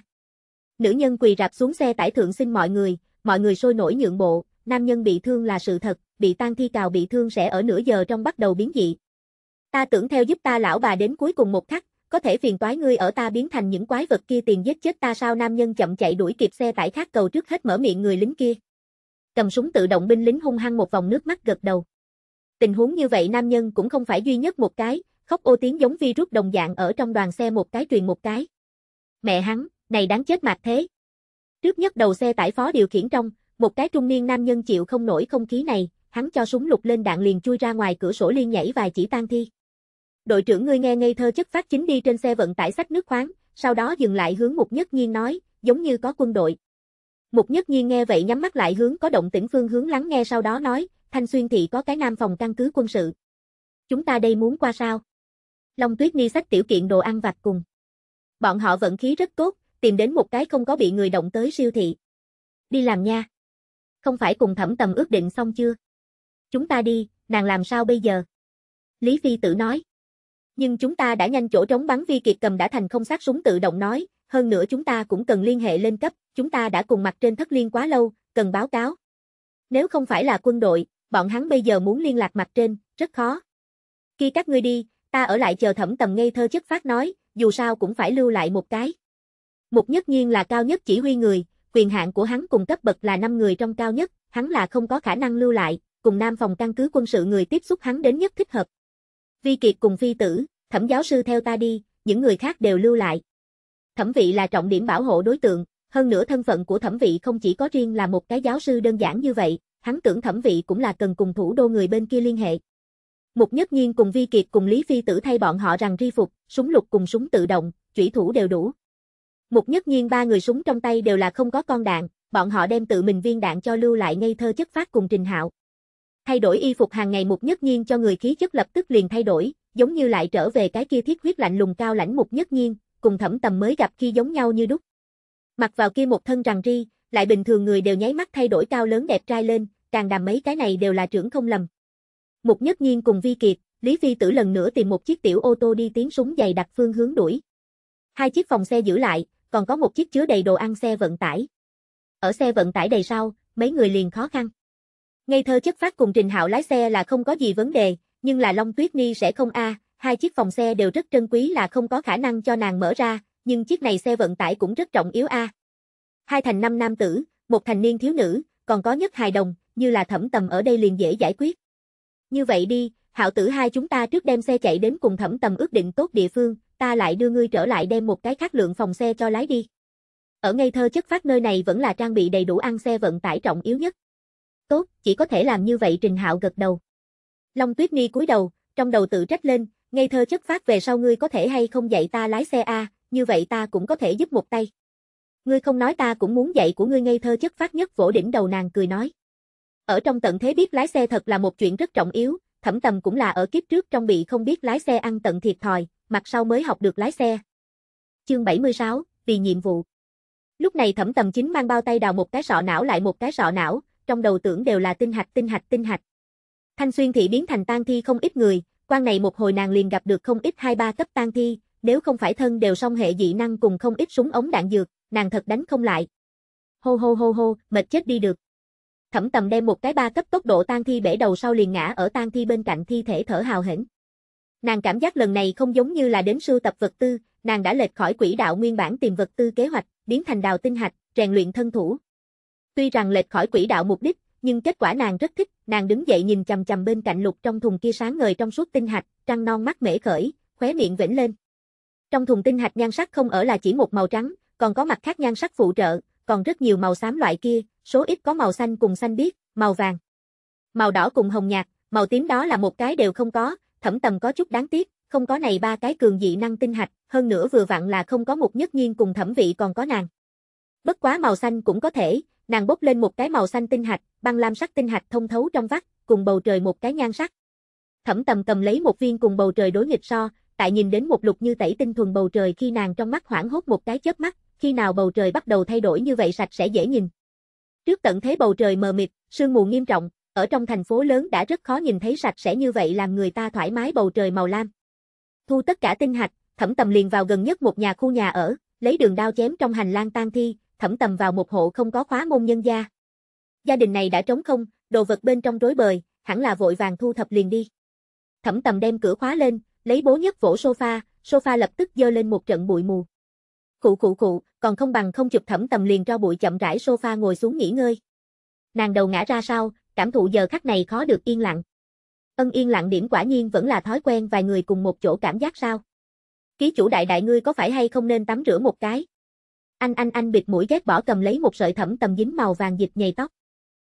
Nữ nhân quỳ rạp xuống xe tải thượng xin mọi người, mọi người sôi nổi nhượng bộ, nam nhân bị thương là sự thật, bị tan thi cào bị thương sẽ ở nửa giờ trong bắt đầu biến dị. Ta tưởng theo giúp ta lão bà đến cuối cùng một khắc, có thể phiền toái ngươi ở ta biến thành những quái vật kia tiền giết chết ta sao nam nhân chậm chạy đuổi kịp xe tải khác cầu trước hết mở miệng người lính kia. Cầm súng tự động binh lính hung hăng một vòng nước mắt gật đầu. Tình huống như vậy nam nhân cũng không phải duy nhất một cái, khóc ô tiếng giống virus đồng dạng ở trong đoàn xe một cái truyền một cái. Mẹ hắn, này đáng chết mạc thế. Trước nhất đầu xe tải phó điều khiển trong, một cái trung niên nam nhân chịu không nổi không khí này, hắn cho súng lục lên đạn liền chui ra ngoài cửa sổ liên nhảy vài chỉ tan thi. Đội trưởng ngươi nghe ngây thơ chất phát chính đi trên xe vận tải sách nước khoáng, sau đó dừng lại hướng Mục Nhất Nhiên nói, giống như có quân đội. Mục Nhất Nhiên nghe vậy nhắm mắt lại hướng có động tĩnh phương hướng lắng nghe sau đó nói, Thanh Xuyên thị có cái nam phòng căn cứ quân sự. Chúng ta đây muốn qua sao? Long Tuyết Nhi sách tiểu kiện đồ ăn vặt cùng. Bọn họ vận khí rất tốt, tìm đến một cái không có bị người động tới siêu thị. Đi làm nha. Không phải cùng thẩm tầm ước định xong chưa? Chúng ta đi, nàng làm sao bây giờ? Lý Phi Tử nói. Nhưng chúng ta đã nhanh chỗ trống bắn vi kiệt cầm đã thành không sát súng tự động nói, hơn nữa chúng ta cũng cần liên hệ lên cấp, chúng ta đã cùng mặt trên thất liên quá lâu, cần báo cáo. Nếu không phải là quân đội, bọn hắn bây giờ muốn liên lạc mặt trên, rất khó. Khi các ngươi đi, ta ở lại chờ thẩm tầm ngây thơ chất phát nói, dù sao cũng phải lưu lại một cái. Một nhất nhiên là cao nhất chỉ huy người, quyền hạn của hắn cùng cấp bậc là 5 người trong cao nhất, hắn là không có khả năng lưu lại, cùng nam phòng căn cứ quân sự người tiếp xúc hắn đến nhất thích hợp. Vi Kiệt cùng phi tử, thẩm giáo sư theo ta đi, những người khác đều lưu lại. Thẩm vị là trọng điểm bảo hộ đối tượng, hơn nữa thân phận của thẩm vị không chỉ có riêng là một cái giáo sư đơn giản như vậy, hắn tưởng thẩm vị cũng là cần cùng thủ đô người bên kia liên hệ. Mục Nhất Nhiên cùng Vi Kiệt cùng Lý Phi Tử thay bọn họ rằng ri phục, súng lục cùng súng tự động, chủy thủ đều đủ. Mục Nhất Nhiên ba người súng trong tay đều là không có con đạn, bọn họ đem tự mình viên đạn cho lưu lại ngây thơ chất phát cùng Trình Hạo. Thay đổi y phục hàng ngày Mục Nhất Nhiên cho người khí chất lập tức liền thay đổi, giống như lại trở về cái kia thiết huyết lạnh lùng cao lãnh Mục Nhất Nhiên, cùng Thẩm Tầm mới gặp khi giống nhau như đúc. Mặc vào kia một thân rằng ri, lại bình thường người đều nháy mắt thay đổi cao lớn đẹp trai lên, càng đàm mấy cái này đều là trưởng không lầm. Mục Nhất Nhiên cùng Vi Kiệt, Lý Phi Tử lần nữa tìm một chiếc tiểu ô tô đi tiếng súng dày đặc phương hướng đuổi. Hai chiếc phòng xe giữ lại, còn có một chiếc chứa đầy đồ ăn xe vận tải. Ở xe vận tải đầy sau, mấy người liền khó khăn. Ngây thơ chất phát cùng Trình Hạo lái xe là không có gì vấn đề, nhưng là Long Tuyết Nhi sẽ không a, hai chiếc phòng xe đều rất trân quý là không có khả năng cho nàng mở ra, nhưng chiếc này xe vận tải cũng rất trọng yếu a. Hai thành năm nam tử, một thành niên thiếu nữ, còn có nhất hài đồng, như là thẩm tầm ở đây liền dễ giải quyết. Như vậy đi, hạo tử hai chúng ta trước đem xe chạy đến cùng thẩm tầm ước định tốt địa phương, ta lại đưa ngươi trở lại đem một cái khác lượng phòng xe cho lái đi. Ở ngây thơ chất phát nơi này vẫn là trang bị đầy đủ ăn xe vận tải trọng yếu nhất. Tốt, chỉ có thể làm như vậy Trình Hạo gật đầu. Long Tuyết Ni cúi đầu, trong đầu tự trách lên, ngây thơ chất phát về sau ngươi có thể hay không dạy ta lái xe a, như vậy ta cũng có thể giúp một tay. Ngươi không nói ta cũng muốn dạy của ngươi ngây thơ chất phát nhất vỗ đỉnh đầu nàng cười nói. Ở trong tận thế biết lái xe thật là một chuyện rất trọng yếu, thẩm tầm cũng là ở kiếp trước trong bị không biết lái xe ăn tận thiệt thòi, mặt sau mới học được lái xe. Chương 76, vì nhiệm vụ. Lúc này thẩm tầm chính mang bao tay đào một cái sọ não lại một cái sọ não, trong đầu tưởng đều là tinh hạch tinh hạch tinh hạch. Thanh xuyên thị biến thành tang thi không ít người, quan này một hồi nàng liền gặp được không ít hai ba cấp tang thi, nếu không phải thân đều song hệ dị năng cùng không ít súng ống đạn dược, nàng thật đánh không lại. Hô hô hô hô, mệt chết đi được. Thẩm tầm đem một cái ba cấp tốc độ tan thi bể đầu sau liền ngã ở tan thi bên cạnh thi thể thở hào hển. Nàng cảm giác lần này không giống như là đến sưu tập vật tư, nàng đã lệch khỏi quỹ đạo nguyên bản tìm vật tư kế hoạch, biến thành đào tinh hạch, rèn luyện thân thủ. Tuy rằng lệch khỏi quỹ đạo mục đích, nhưng kết quả nàng rất thích, nàng đứng dậy nhìn chằm chằm bên cạnh lục trong thùng kia sáng ngời trong suốt tinh hạch, trăng non mắt mễ khởi, khóe miệng vểnh lên. Trong thùng tinh hạch nhan sắc không ở là chỉ một màu trắng, còn có mặt khác nhan sắc phụ trợ, còn rất nhiều màu xám loại kia, số ít có màu xanh cùng xanh biếc, màu vàng. Màu đỏ cùng hồng nhạt, màu tím đó là một cái đều không có, thẩm tầm có chút đáng tiếc, không có này ba cái cường dị năng tinh hạch, hơn nữa vừa vặn là không có một nhất nhiên cùng thẩm vị còn có nàng. Bất quá màu xanh cũng có thể, nàng bốc lên một cái màu xanh tinh hạch, băng lam sắc tinh hạch thông thấu trong vắt, cùng bầu trời một cái nhan sắc. Thẩm Tầm cầm lấy một viên cùng bầu trời đối nghịch so, tại nhìn đến một lục như tẩy tinh thuần bầu trời khi nàng trong mắt hoảng hốt một cái chớp mắt, khi nào bầu trời bắt đầu thay đổi như vậy sạch sẽ dễ nhìn, Trước tận thế bầu trời mờ mịt, sương mù nghiêm trọng, ở trong thành phố lớn đã rất khó nhìn thấy sạch sẽ như vậy làm người ta thoải mái bầu trời màu lam. Thu tất cả tinh hạch, thẩm tầm liền vào gần nhất một nhà khu nhà ở, lấy đường đao chém trong hành lang tang thi, thẩm tầm vào một hộ không có khóa môn nhân gia. Gia đình này đã trống không, đồ vật bên trong rối bời, hẳn là vội vàng thu thập liền đi. Thẩm tầm đem cửa khóa lên, lấy bố nhất vỗ sofa, sofa lập tức dơ lên một trận bụi mù. cụ cụ cụ còn không bằng không chụp thẩm tầm liền cho bụi chậm rãi sofa ngồi xuống nghỉ ngơi. Nàng đầu ngã ra sau, cảm thụ giờ khắc này khó được yên lặng. Ân yên lặng điểm quả nhiên vẫn là thói quen vài người cùng một chỗ cảm giác sao. Ký chủ đại đại ngươi có phải hay không nên tắm rửa một cái? Anh anh anh bịt mũi ghét bỏ cầm lấy một sợi thẩm tầm dính màu vàng dịch nhầy tóc.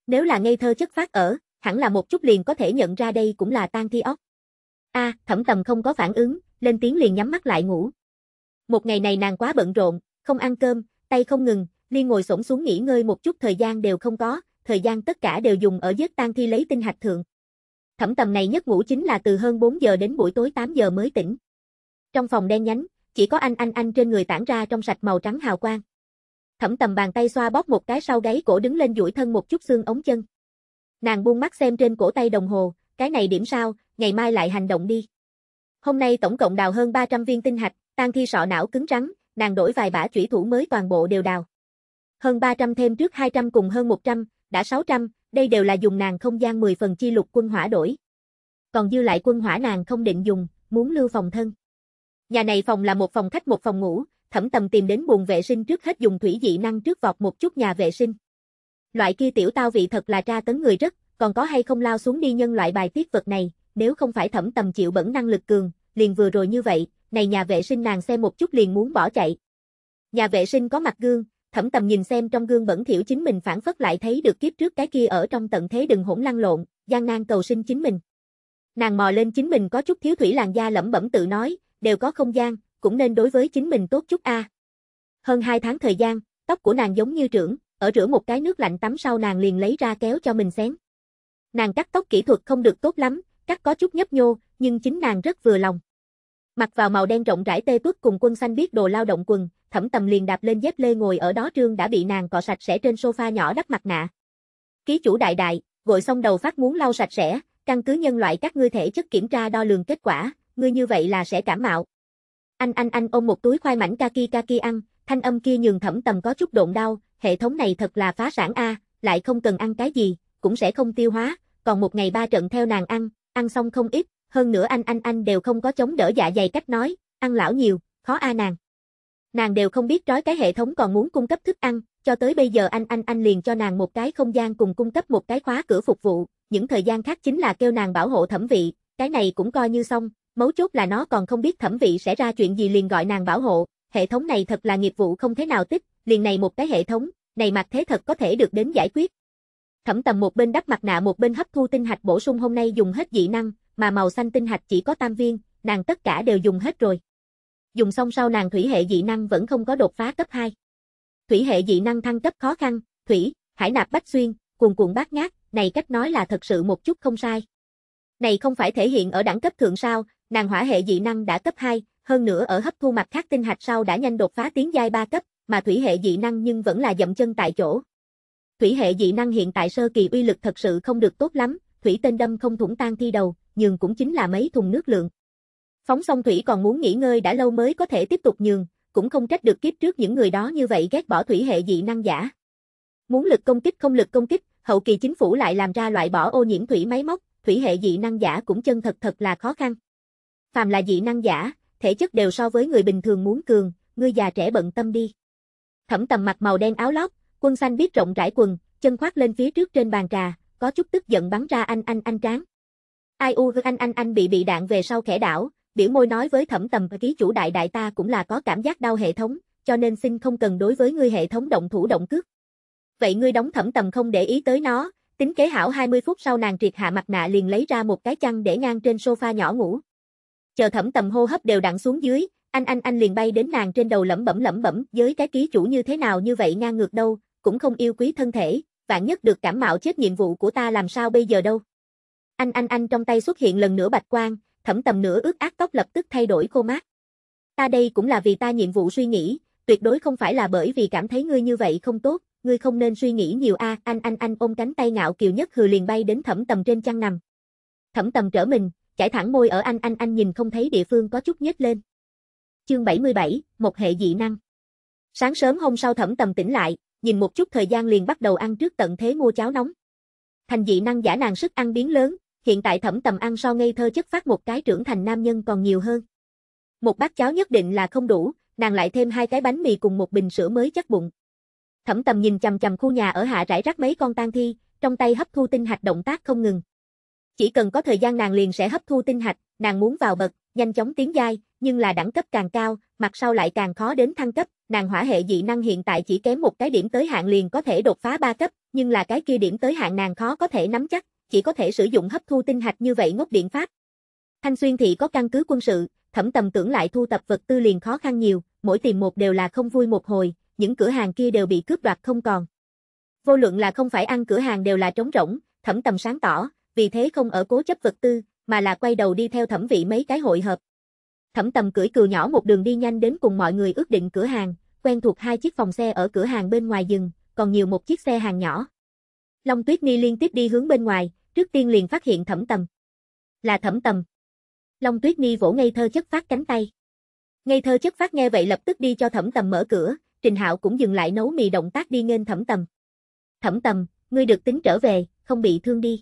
Nếu là ngây thơ chất phát ở, hẳn là một chút liền có thể nhận ra đây cũng là tan thi ốc. A, à, thẩm tầm không có phản ứng, lên tiếng liền nhắm mắt lại ngủ. Một ngày này nàng quá bận rộn, không ăn cơm, tay không ngừng, Liên ngồi xổm xuống nghỉ ngơi một chút thời gian đều không có, thời gian tất cả đều dùng ở giết tang thi lấy tinh hạch thượng. Thẩm tầm này nhất ngủ chính là từ hơn 4 giờ đến buổi tối 8 giờ mới tỉnh. Trong phòng đen nhánh, chỉ có anh anh anh trên người tản ra trong sạch màu trắng hào quang. Thẩm tầm bàn tay xoa bóp một cái sau gáy cổ đứng lên duỗi thân một chút xương ống chân. Nàng buông mắt xem trên cổ tay đồng hồ, cái này điểm sao, ngày mai lại hành động đi. Hôm nay tổng cộng đào hơn 300 viên tinh hạch, tang thi sọ não cứng trắng nàng đổi vài bả chủy thủ mới toàn bộ đều đào. Hơn 300 thêm trước 200 cùng hơn 100, đã 600, đây đều là dùng nàng không gian 10 phần chi lục quân hỏa đổi. Còn dư lại quân hỏa nàng không định dùng, muốn lưu phòng thân. Nhà này phòng là một phòng khách một phòng ngủ, thẩm tầm tìm đến buồn vệ sinh trước hết dùng thủy dị năng trước vọt một chút nhà vệ sinh. Loại kia tiểu tao vị thật là tra tấn người rất, còn có hay không lao xuống đi nhân loại bài tiết vật này, nếu không phải thẩm tầm chịu bẩn năng lực cường, liền vừa rồi như vậy, này nhà vệ sinh nàng xem một chút liền muốn bỏ chạy. Nhà vệ sinh có mặt gương, thẩm tầm nhìn xem trong gương bẩn thiểu chính mình phản phất lại thấy được kiếp trước cái kia ở trong tận thế đừng hỗn lăn lộn, gian nan cầu sinh chính mình. Nàng mò lên chính mình có chút thiếu thủy làn da lẩm bẩm tự nói, đều có không gian, cũng nên đối với chính mình tốt chút a. Hơn hai tháng thời gian, tóc của nàng giống như trưởng, ở rửa một cái nước lạnh tắm sau nàng liền lấy ra kéo cho mình xén. Nàng cắt tóc kỹ thuật không được tốt lắm, cắt có chút nhấp nhô, nhưng chính nàng rất vừa lòng. Mặc vào màu đen rộng rãi tê bức cùng quân xanh biết đồ lao động quần, thẩm tầm liền đạp lên dép lê ngồi ở đó trương đã bị nàng cọ sạch sẽ trên sofa nhỏ đắp mặt nạ. Ký chủ đại đại, gội xong đầu phát muốn lau sạch sẽ, căn cứ nhân loại các ngươi thể chất kiểm tra đo lường kết quả, ngươi như vậy là sẽ cảm mạo. Anh anh anh ôm một túi khoai mảnh kaki kaki ăn, thanh âm kia nhường thẩm tầm có chút độn đau, hệ thống này thật là phá sản a, lại không cần ăn cái gì, cũng sẽ không tiêu hóa, còn một ngày ba trận theo nàng ăn, ăn xong không ít, hơn nữa anh anh anh đều không có chống đỡ dạ dày cách nói, ăn lão nhiều, khó a nàng. Nàng đều không biết trói cái hệ thống còn muốn cung cấp thức ăn, cho tới bây giờ anh anh anh liền cho nàng một cái không gian cùng cung cấp một cái khóa cửa phục vụ, những thời gian khác chính là kêu nàng bảo hộ thẩm vị, cái này cũng coi như xong, mấu chốt là nó còn không biết thẩm vị sẽ ra chuyện gì liền gọi nàng bảo hộ, hệ thống này thật là nghiệp vụ không thế nào tích, liền này một cái hệ thống, này mặt thế thật có thể được đến giải quyết. Thẩm tầm một bên đắp mặt nạ một bên hấp thu tinh hạch bổ sung hôm nay dùng hết dị năng, mà màu xanh tinh hạch chỉ có tam viên, nàng tất cả đều dùng hết rồi. Dùng xong sau nàng thủy hệ dị năng vẫn không có đột phá cấp 2. Thủy hệ dị năng thăng cấp khó khăn, thủy, hải nạp bách xuyên, cuồn cuộn bát ngát, này cách nói là thật sự một chút không sai. Này không phải thể hiện ở đẳng cấp thượng sao, nàng hỏa hệ dị năng đã cấp 2, hơn nữa ở hấp thu mặt khác tinh hạch sau đã nhanh đột phá tiến giai 3 cấp, mà thủy hệ dị năng nhưng vẫn là dậm chân tại chỗ. Thủy hệ dị năng hiện tại sơ kỳ uy lực thật sự không được tốt lắm, thủy tên đâm không thủng tan thi đầu, nhường cũng chính là mấy thùng nước lượng. Phóng xong thủy còn muốn nghỉ ngơi đã lâu mới có thể tiếp tục nhường, cũng không trách được kiếp trước những người đó như vậy ghét bỏ thủy hệ dị năng giả. Muốn lực công kích không lực công kích, hậu kỳ chính phủ lại làm ra loại bỏ ô nhiễm thủy máy móc, thủy hệ dị năng giả cũng chân thật thật là khó khăn. Phàm là dị năng giả, thể chất đều so với người bình thường muốn cường, người già trẻ bận tâm đi. Thẩm tầm mặc màu đen áo lót, quân xanh biết rộng rãi quần, chân khoác lên phía trước trên bàn trà, có chút tức giận bắn ra anh anh anh tráng. Ai u anh anh anh bị bị đạn về sau khẽ đảo, biểu môi nói với thẩm tầm ký chủ đại đại ta cũng là có cảm giác đau hệ thống, cho nên xin không cần đối với ngươi hệ thống động thủ động cước. Vậy ngươi đóng thẩm tầm không để ý tới nó, tính kế hảo 20 phút sau nàng triệt hạ mặt nạ liền lấy ra một cái chăn để ngang trên sofa nhỏ ngủ. Chờ thẩm tầm hô hấp đều đặn xuống dưới, anh anh anh liền bay đến nàng trên đầu lẩm bẩm lẩm bẩm với cái ký chủ như thế nào như vậy ngang ngược đâu, cũng không yêu quý thân thể, vạn nhất được cảm mạo chết nhiệm vụ của ta làm sao bây giờ đâu. Anh anh anh trong tay xuất hiện lần nữa bạch quang, thẩm tầm nửa ướt ác tóc lập tức thay đổi khô mát. Ta đây cũng là vì ta nhiệm vụ suy nghĩ, tuyệt đối không phải là bởi vì cảm thấy ngươi như vậy không tốt, ngươi không nên suy nghĩ nhiều a. À, anh anh anh ôm cánh tay ngạo kiều nhất hừ liền bay đến thẩm tầm trên chăn nằm. Thẩm tầm trở mình, chảy thẳng môi ở anh anh anh nhìn không thấy địa phương có chút nhếch lên. Chương 77, một hệ dị năng. Sáng sớm hôm sau thẩm tầm tỉnh lại, nhìn một chút thời gian liền bắt đầu ăn trước tận thế mua cháo nóng. Thành dị năng giả nàng sức ăn biến lớn, hiện tại thẩm tầm ăn so ngây thơ chất phát một cái trưởng thành nam nhân còn nhiều hơn. Một bát cháo nhất định là không đủ, nàng lại thêm hai cái bánh mì cùng một bình sữa mới chắc bụng. Thẩm tầm nhìn chầm chầm khu nhà ở hạ rải rác mấy con tang thi, trong tay hấp thu tinh hạch động tác không ngừng. Chỉ cần có thời gian nàng liền sẽ hấp thu tinh hạch, nàng muốn vào bậc, nhanh chóng tiến giai, nhưng là đẳng cấp càng cao, mặt sau lại càng khó đến thăng cấp, nàng hỏa hệ dị năng hiện tại chỉ kém một cái điểm tới hạn liền có thể đột phá ba cấp, nhưng là cái kia điểm tới hạn nàng khó có thể nắm chắc, chỉ có thể sử dụng hấp thu tinh hạch như vậy ngốc biện pháp. Thanh xuyên thị có căn cứ quân sự, thẩm tầm tưởng lại thu tập vật tư liền khó khăn nhiều, mỗi tìm một đều là không vui một hồi, những cửa hàng kia đều bị cướp đoạt không còn. Vô luận là không phải ăn cửa hàng đều là trống rỗng, thẩm tầm sáng tỏ, vì thế không ở cố chấp vật tư, mà là quay đầu đi theo thẩm vị mấy cái hội hợp. Thẩm tầm cưỡi cừu nhỏ một đường đi nhanh đến cùng mọi người ước định cửa hàng, quen thuộc hai chiếc phòng xe ở cửa hàng bên ngoài dừng, còn nhiều một chiếc xe hàng nhỏ. Long Tuyết Ni liên tiếp đi hướng bên ngoài, trước tiên liền phát hiện thẩm tầm. Là thẩm tầm. Long tuyết nghi vỗ ngây thơ chất phát cánh tay. Ngây thơ chất phát nghe vậy lập tức đi cho thẩm tầm mở cửa, trình hạo cũng dừng lại nấu mì động tác đi nghênh thẩm tầm. Thẩm tầm, ngươi được tính trở về, không bị thương đi.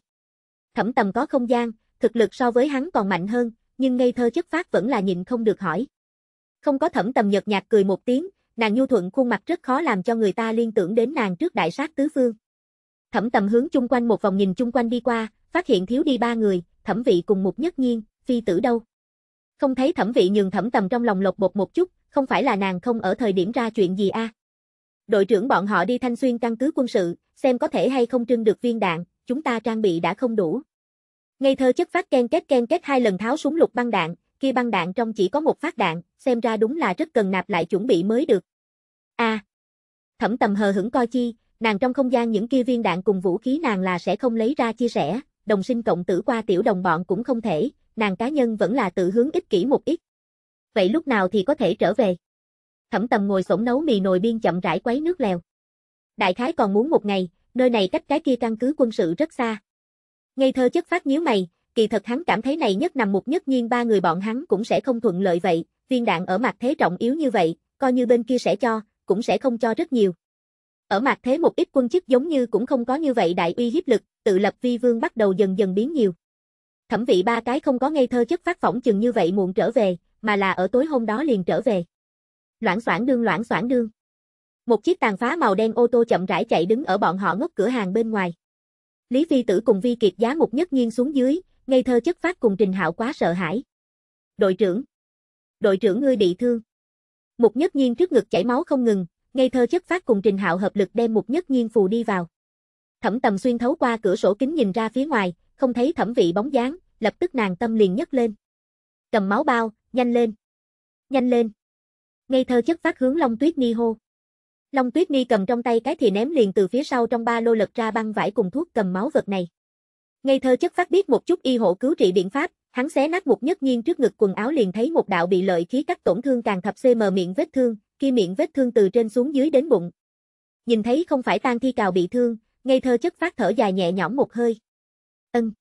Thẩm tầm có không gian, thực lực so với hắn còn mạnh hơn, nhưng ngây thơ chất phát vẫn là nhìn không được hỏi. Không có thẩm tầm nhợt nhạt cười một tiếng, nàng nhu thuận khuôn mặt rất khó làm cho người ta liên tưởng đến nàng trước đại sát tứ phương. Thẩm tầm hướng chung quanh một vòng nhìn chung quanh đi qua, phát hiện thiếu đi ba người, thẩm vị cùng một nhất nhiên, phi tử đâu. Không thấy thẩm vị nhường thẩm tầm trong lòng lột bột một chút, không phải là nàng không ở thời điểm ra chuyện gì a à? Đội trưởng bọn họ đi thanh xuyên căn cứ quân sự, xem có thể hay không trưng được viên đạn, chúng ta trang bị đã không đủ. Ngây thơ chất phát ken két ken két hai lần tháo súng lục băng đạn, kia băng đạn trong chỉ có một phát đạn, xem ra đúng là rất cần nạp lại chuẩn bị mới được. A. thẩm tầm hờ hững coi chi, nàng trong không gian những kia viên đạn cùng vũ khí nàng là sẽ không lấy ra chia sẻ, đồng sinh cộng tử qua tiểu đồng bọn cũng không thể, nàng cá nhân vẫn là tự hướng ích kỷ một ít. Vậy lúc nào thì có thể trở về? Thẩm tầm ngồi sổng nấu mì nồi biên chậm rãi quấy nước lèo. Đại khái còn muốn một ngày, nơi này cách cái kia căn cứ quân sự rất xa. Ngây thơ chất phát nhíu mày, kỳ thật hắn cảm thấy này nhất nằm một nhất nhiên ba người bọn hắn cũng sẽ không thuận lợi vậy, viên đạn ở mặt thế trọng yếu như vậy, coi như bên kia sẽ cho, cũng sẽ không cho rất nhiều. Ở mặt thế một ít quân chức giống như cũng không có như vậy đại uy hiếp lực, tự lập vi vương bắt đầu dần dần biến nhiều. Thẩm vị ba cái không có ngây thơ chất phát phỏng chừng như vậy muộn trở về, mà là ở tối hôm đó liền trở về. Loãng xoảng đương loãng xoảng đương. Một chiếc tàn phá màu đen ô tô chậm rãi chạy đứng ở bọn họ ngốc cửa hàng bên ngoài. Lý Phi Tử cùng Vi Kiệt giá mục nhất nhiên xuống dưới, ngây thơ chất phát cùng Trình Hạo quá sợ hãi. "Đội trưởng, đội trưởng ngươi bị thương." Mục Nhất Nhiên trước ngực chảy máu không ngừng, ngây thơ chất phát cùng Trình Hạo hợp lực đem một nhất nhiên phù đi vào. Thẩm Tầm xuyên thấu qua cửa sổ kính nhìn ra phía ngoài, không thấy Thẩm Vị bóng dáng, lập tức nàng tâm liền nhấc lên. Cầm máu bao, nhanh lên. Nhanh lên. Ngây thơ chất phát hướng Long Tuyết Ni hô. Long Tuyết Ni cầm trong tay cái thì ném liền từ phía sau trong ba lô lật ra băng vải cùng thuốc cầm máu vật này. Ngây thơ chất phát biết một chút y hộ cứu trị biện pháp, hắn xé nát một nhất nhiên trước ngực quần áo liền thấy một đạo bị lợi khí cắt tổn thương càng thập cm miệng vết thương, kia miệng vết thương từ trên xuống dưới đến bụng. Nhìn thấy không phải tan thi cào bị thương, ngây thơ chất phát thở dài nhẹ nhõm một hơi. Ân.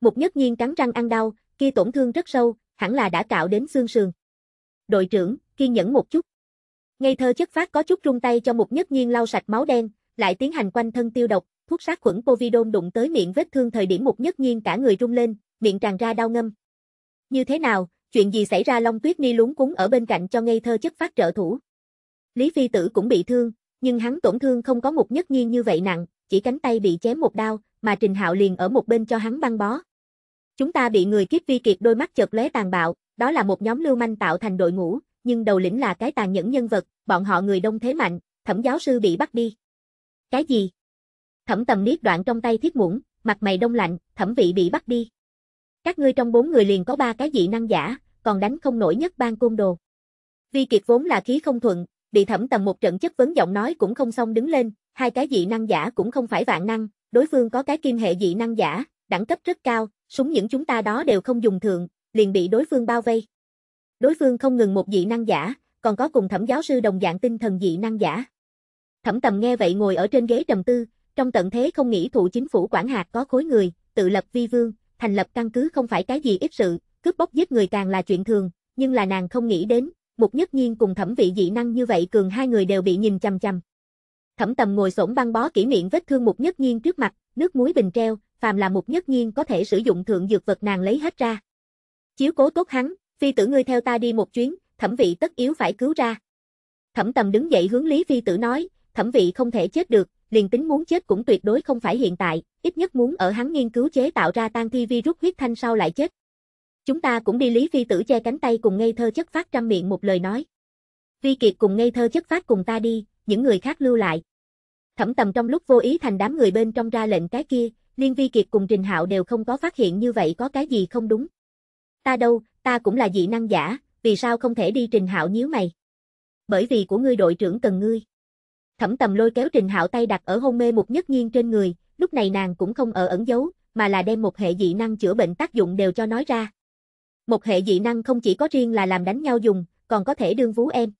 Mục nhất nhiên cắn răng ăn đau, kia tổn thương rất sâu, hẳn là đã cạo đến xương sườn. Đội trưởng, kiên nhẫn một chút. Ngây thơ chất phát có chút rung tay cho mục nhất nhiên lau sạch máu đen, lại tiến hành quanh thân tiêu độc, thuốc sát khuẩn povidone đụng tới miệng vết thương thời điểm mục nhất nhiên cả người rung lên, miệng tràn ra đau ngâm. Như thế nào, Chuyện gì xảy ra Long Tuyết Ni lúng cúng ở bên cạnh cho ngây thơ chất phát trợ thủ. Lý Phi Tử cũng bị thương, nhưng hắn tổn thương không có một nhất nhiên như vậy nặng, chỉ cánh tay bị chém một đao, mà Trình Hạo liền ở một bên cho hắn băng bó. Chúng ta bị người kiếp vi kiệt đôi mắt chợt lóe tàn bạo, đó là một nhóm lưu manh tạo thành đội ngũ, nhưng đầu lĩnh là cái tàn nhẫn nhân vật, bọn họ người đông thế mạnh, thẩm giáo sư bị bắt đi. Cái gì? Thẩm tầm niết đoạn trong tay thiết muỗng, mặt mày đông lạnh, thẩm vị bị bắt đi. Các ngươi trong bốn người liền có ba cái dị năng giả, còn đánh không nổi nhất ban côn đồ. Vi Kiệt vốn là khí không thuận, bị thẩm tầm một trận chất vấn giọng nói cũng không xong đứng lên, hai cái dị năng giả cũng không phải vạn năng, đối phương có cái kim hệ dị năng giả, đẳng cấp rất cao, súng những chúng ta đó đều không dùng thường, liền bị đối phương bao vây. Đối phương không ngừng một dị năng giả, còn có cùng thẩm giáo sư đồng dạng tinh thần dị năng giả. Thẩm tầm nghe vậy ngồi ở trên ghế trầm tư, trong tận thế không nghĩ thụ chính phủ quản hạt có khối người, tự lập vi vương, thành lập căn cứ không phải cái gì ít sự, cướp bóc giết người càng là chuyện thường, nhưng là nàng không nghĩ đến, Mục nhất nhiên cùng thẩm vị dị năng như vậy cường hai người đều bị nhìn chằm chằm. Thẩm tầm ngồi sổn băng bó kỹ miệng vết thương Mục nhất nhiên trước mặt, nước muối bình treo, phàm là Mục nhất nhiên có thể sử dụng thượng dược vật nàng lấy hết ra. Chiếu cố tốt hắn, phi tử ngươi theo ta đi một chuyến, thẩm vị tất yếu phải cứu ra. Thẩm tầm đứng dậy hướng Lý Phi tử nói, thẩm vị không thể chết được, liền tính muốn chết cũng tuyệt đối không phải hiện tại, ít nhất muốn ở hắn nghiên cứu chế tạo ra tan thi virus huyết thanh sau lại chết. Chúng ta cũng đi Lý Phi Tử che cánh tay cùng ngây thơ chất phát trăm miệng một lời nói. Vi Kiệt cùng ngây thơ chất phát cùng ta đi, những người khác lưu lại. Thẩm tầm trong lúc vô ý thành đám người bên trong ra lệnh cái kia, liên Vi Kiệt cùng Trình Hạo đều không có phát hiện như vậy có cái gì không đúng. Ta đâu, ta cũng là dị năng giả, vì sao không thể đi Trình Hạo nhíu mày. Bởi vì của ngươi đội trưởng cần ngươi. Thẩm tầm lôi kéo Trình Hạo tay đặt ở hôn mê một nhất nhiên trên người, lúc này nàng cũng không ở ẩn giấu, mà là đem một hệ dị năng chữa bệnh tác dụng đều cho nói ra. Một hệ dị năng không chỉ có riêng là làm đánh nhau dùng, còn có thể đương vú em.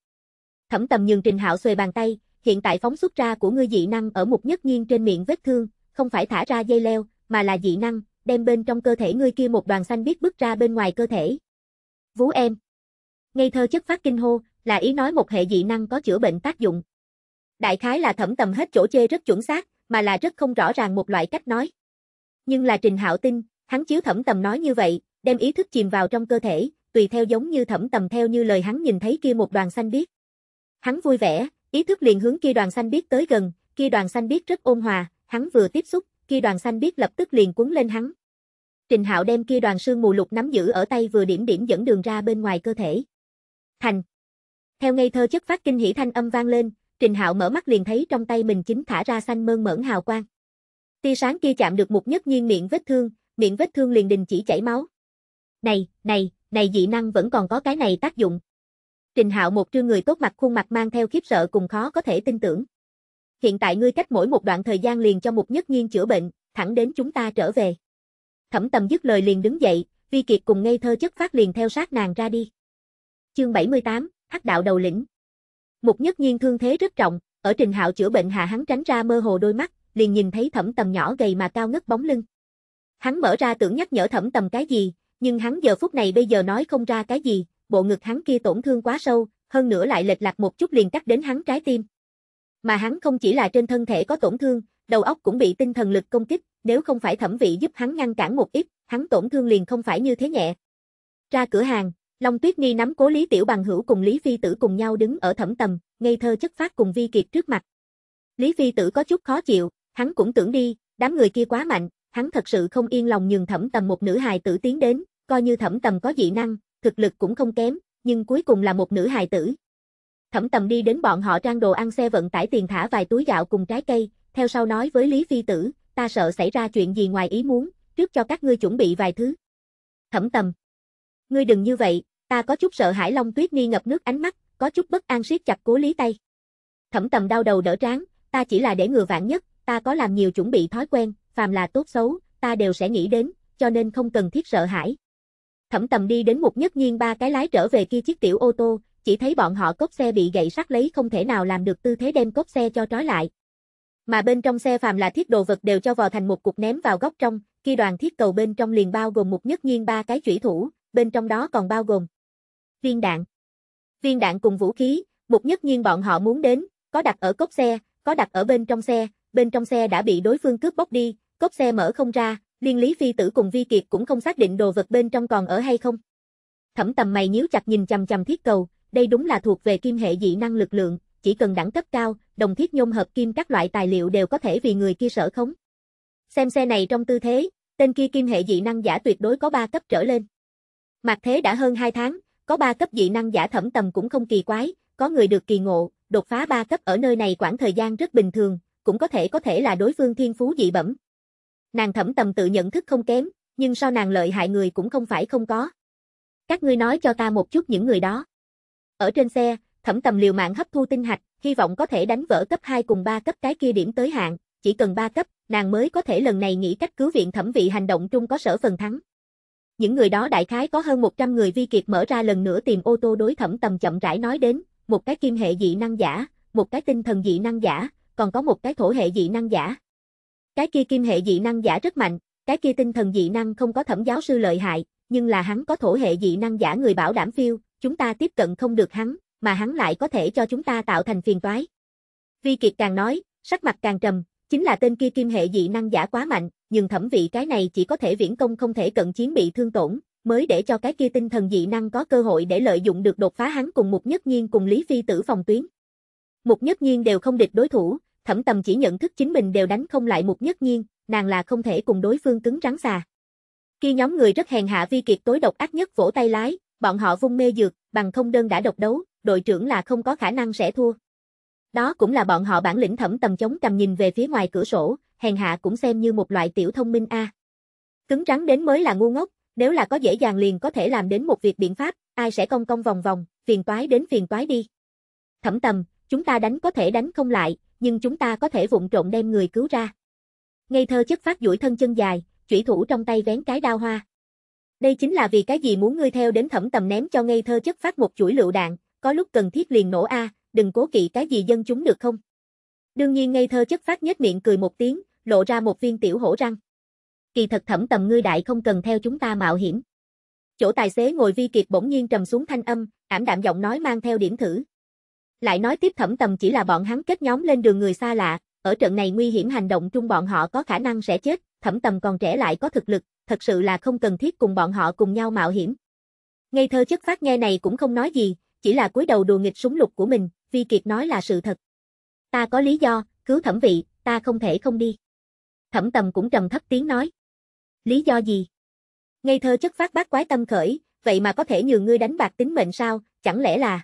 Thẩm tầm nhường Trình Hạo xuề bàn tay, hiện tại phóng xuất ra của ngươi dị năng ở một nhất nhiên trên miệng vết thương, không phải thả ra dây leo, mà là dị năng, đem bên trong cơ thể ngươi kia một đoàn xanh biết bước ra bên ngoài cơ thể. Vú em. Ngây thơ chất phát kinh hô, là ý nói một hệ dị năng có chữa bệnh tác dụng. Đại khái là thẩm tầm hết chỗ chê rất chuẩn xác, mà là rất không rõ ràng một loại cách nói. Nhưng là Trình Hạo tin, hắn chiếu thẩm tầm nói như vậy, đem ý thức chìm vào trong cơ thể, tùy theo giống như thẩm tầm theo như lời hắn nhìn thấy kia một đoàn xanh biết, Hắn vui vẻ, ý thức liền hướng kia đoàn xanh biết tới gần, kia đoàn xanh biết rất ôn hòa, hắn vừa tiếp xúc, kia đoàn xanh biết lập tức liền cuốn lên hắn. Trình Hạo đem kia đoàn sương mù lục nắm giữ ở tay vừa điểm điểm dẫn đường ra bên ngoài cơ thể. Thành. Theo ngây thơ chất phát kinh hỉ thanh âm vang lên, Trình Hạo mở mắt liền thấy trong tay mình chính thả ra xanh mơn mởn hào quang. Tia sáng kia chạm được một nhất nhiên miệng vết thương, miệng vết thương liền đình chỉ chảy máu. Này, này, này dị năng vẫn còn có cái này tác dụng. Trình Hạo một trương người tốt mặt khuôn mặt mang theo khiếp sợ cùng khó có thể tin tưởng. Hiện tại ngươi cách mỗi một đoạn thời gian liền cho một nhất nghiên chữa bệnh, thẳng đến chúng ta trở về. Thẩm tầm dứt lời liền đứng dậy, Vi Kiệt cùng ngây thơ chất phát liền theo sát nàng ra đi. Chương 78, Hắc đạo đầu lĩnh. Mục Nhất Nhiên thương thế rất trọng, ở Trình Hạo chữa bệnh hạ hắn tránh ra mơ hồ đôi mắt, liền nhìn thấy Thẩm Tầm nhỏ gầy mà cao ngất bóng lưng. Hắn mở ra tưởng nhắc nhở Thẩm Tầm cái gì, nhưng hắn giờ phút này bây giờ nói không ra cái gì, bộ ngực hắn kia tổn thương quá sâu, hơn nữa lại lệch lạc một chút liền cắt đến hắn trái tim. Mà hắn không chỉ là trên thân thể có tổn thương, đầu óc cũng bị tinh thần lực công kích, nếu không phải thẩm vị giúp hắn ngăn cản một ít, hắn tổn thương liền không phải như thế nhẹ. Ra cửa hàng, Long Tuyết Nghi nắm cố Lý Tiểu Bằng Hữu cùng Lý Phi Tử cùng nhau đứng ở thẩm tầm, ngây thơ chất phát cùng Vi Kiệt trước mặt. Lý Phi Tử có chút khó chịu, hắn cũng tưởng đi, đám người kia quá mạnh, hắn thật sự không yên lòng nhường thẩm tầm một nữ hài tử tiến đến, coi như thẩm tầm có dị năng, thực lực cũng không kém, nhưng cuối cùng là một nữ hài tử. Thẩm tầm đi đến bọn họ trang đồ ăn xe vận tải tiền thả vài túi gạo cùng trái cây, theo sau nói với Lý Phi Tử, ta sợ xảy ra chuyện gì ngoài ý muốn, trước cho các ngươi chuẩn bị vài thứ. Thẩm tầm. Ngươi đừng như vậy, ta có chút sợ hãi Long Tuyết Ni ngập nước ánh mắt, có chút bất an siết chặt cố Lý tay. Thẩm tầm đau đầu đỡ trán, ta chỉ là để ngừa vạn nhất, ta có làm nhiều chuẩn bị thói quen, phàm là tốt xấu, ta đều sẽ nghĩ đến, cho nên không cần thiết sợ hãi. Thẩm tầm đi đến một nhất nhiên ba cái lái trở về kia chiếc tiểu ô tô, chỉ thấy bọn họ cốc xe bị gậy sắt lấy không thể nào làm được tư thế đem cốc xe cho trói lại. Mà bên trong xe phàm là thiết đồ vật đều cho vò thành một cục ném vào góc trong, khi đoàn thiết cầu bên trong liền bao gồm một nhất nhiên ba cái chủy thủ, bên trong đó còn bao gồm viên đạn. Viên đạn cùng vũ khí, một nhất nhiên bọn họ muốn đến, có đặt ở cốc xe, có đặt ở bên trong xe, bên trong xe đã bị đối phương cướp bóc đi, cốc xe mở không ra, liên lý phi tử cùng vi kiệt cũng không xác định đồ vật bên trong còn ở hay không. Thẩm tầm mày nhíu chặt nhìn chằm chằm thiết cầu, đây đúng là thuộc về kim hệ dị năng lực lượng, chỉ cần đẳng cấp cao, đồng thiết nhôm hợp kim các loại tài liệu đều có thể vì người kia sở khống. Xem xe này trong tư thế, tên kia kim hệ dị năng giả tuyệt đối có 3 cấp trở lên. Mặc thế đã hơn 2 tháng, có 3 cấp dị năng giả thẩm tầm cũng không kỳ quái, có người được kỳ ngộ, đột phá 3 cấp ở nơi này quãng thời gian rất bình thường, cũng có thể có thể là đối phương thiên phú dị bẩm, nàng thẩm tầm tự nhận thức không kém, nhưng sao nàng lợi hại người cũng không phải không có. Các ngươi nói cho ta một chút những người đó. Ở trên xe, thẩm tầm liều mạng hấp thu tinh hạch, hy vọng có thể đánh vỡ cấp 2 cùng 3 cấp cái kia điểm tới hạn, chỉ cần 3 cấp, nàng mới có thể lần này nghĩ cách cứu viện thẩm vị hành động trung có sở phần thắng. Những người đó đại khái có hơn 100 người vi kiệt mở ra lần nữa tìm ô tô đối thẩm tầm chậm rãi nói đến, một cái kim hệ dị năng giả, một cái tinh thần dị năng giả, còn có một cái thổ hệ dị năng giả, cái kia kim hệ dị năng giả rất mạnh, cái kia tinh thần dị năng không có thẩm giáo sư lợi hại, nhưng là hắn có thổ hệ dị năng giả người bảo đảm phiêu, chúng ta tiếp cận không được hắn, mà hắn lại có thể cho chúng ta tạo thành phiền toái. Vi Kiệt càng nói, sắc mặt càng trầm, chính là tên kia kim hệ dị năng giả quá mạnh, nhưng thẩm vị cái này chỉ có thể viễn công không thể cận chiến bị thương tổn, mới để cho cái kia tinh thần dị năng có cơ hội để lợi dụng được đột phá hắn cùng Mục Nhất Nhiên cùng Lý Phi tử phòng tuyến. Mục Nhất Nhiên đều không địch đối thủ, thẩm tầm chỉ nhận thức chính mình đều đánh không lại một nhất nhiên, nàng là không thể cùng đối phương cứng rắn xà. Khi nhóm người rất hèn hạ vi kiệt tối độc ác nhất vỗ tay lái, bọn họ vung mê dược, bằng không đơn đã độc đấu, đội trưởng là không có khả năng sẽ thua. Đó cũng là bọn họ bản lĩnh thẩm tầm chống cầm nhìn về phía ngoài cửa sổ, hèn hạ cũng xem như một loại tiểu thông minh a. Cứng rắn đến mới là ngu ngốc, nếu là có dễ dàng liền có thể làm đến một việc biện pháp, ai sẽ công công vòng vòng, phiền toái đến phiền toái đi. Thẩm tầm, chúng ta đánh có thể đánh không lại, nhưng chúng ta có thể vụng trộn đem người cứu ra. Ngây thơ chất phát duỗi thân chân dài, chủy thủ trong tay vén cái đao hoa. Đây chính là vì cái gì muốn ngươi theo đến thẩm tầm ném cho ngây thơ chất phát một chuỗi lựu đạn, có lúc cần thiết liền nổ a, đừng cố kỵ cái gì dân chúng được không? Đương nhiên ngây thơ chất phát nhếch miệng cười một tiếng, lộ ra một viên tiểu hổ răng. Kỳ thật thẩm tầm ngươi đại không cần theo chúng ta mạo hiểm. Chỗ tài xế ngồi vi kịp bỗng nhiên trầm xuống thanh âm, ảm đạm giọng nói mang theo điểm thử, lại nói tiếp thẩm tầm chỉ là bọn hắn kết nhóm lên đường người xa lạ, ở trận này nguy hiểm hành động chung bọn họ có khả năng sẽ chết, thẩm tầm còn trẻ lại có thực lực, thật sự là không cần thiết cùng bọn họ cùng nhau mạo hiểm. Ngây thơ chất phát nghe này cũng không nói gì, chỉ là cúi đầu đùa nghịch súng lục của mình, Vi Kiệt nói là sự thật. Ta có lý do, cứu thẩm vị, ta không thể không đi. Thẩm tầm cũng trầm thấp tiếng nói. Lý do gì? Ngây thơ chất phát bác quái tâm khởi, vậy mà có thể nhường ngươi đánh bạc tính mệnh sao, chẳng lẽ là...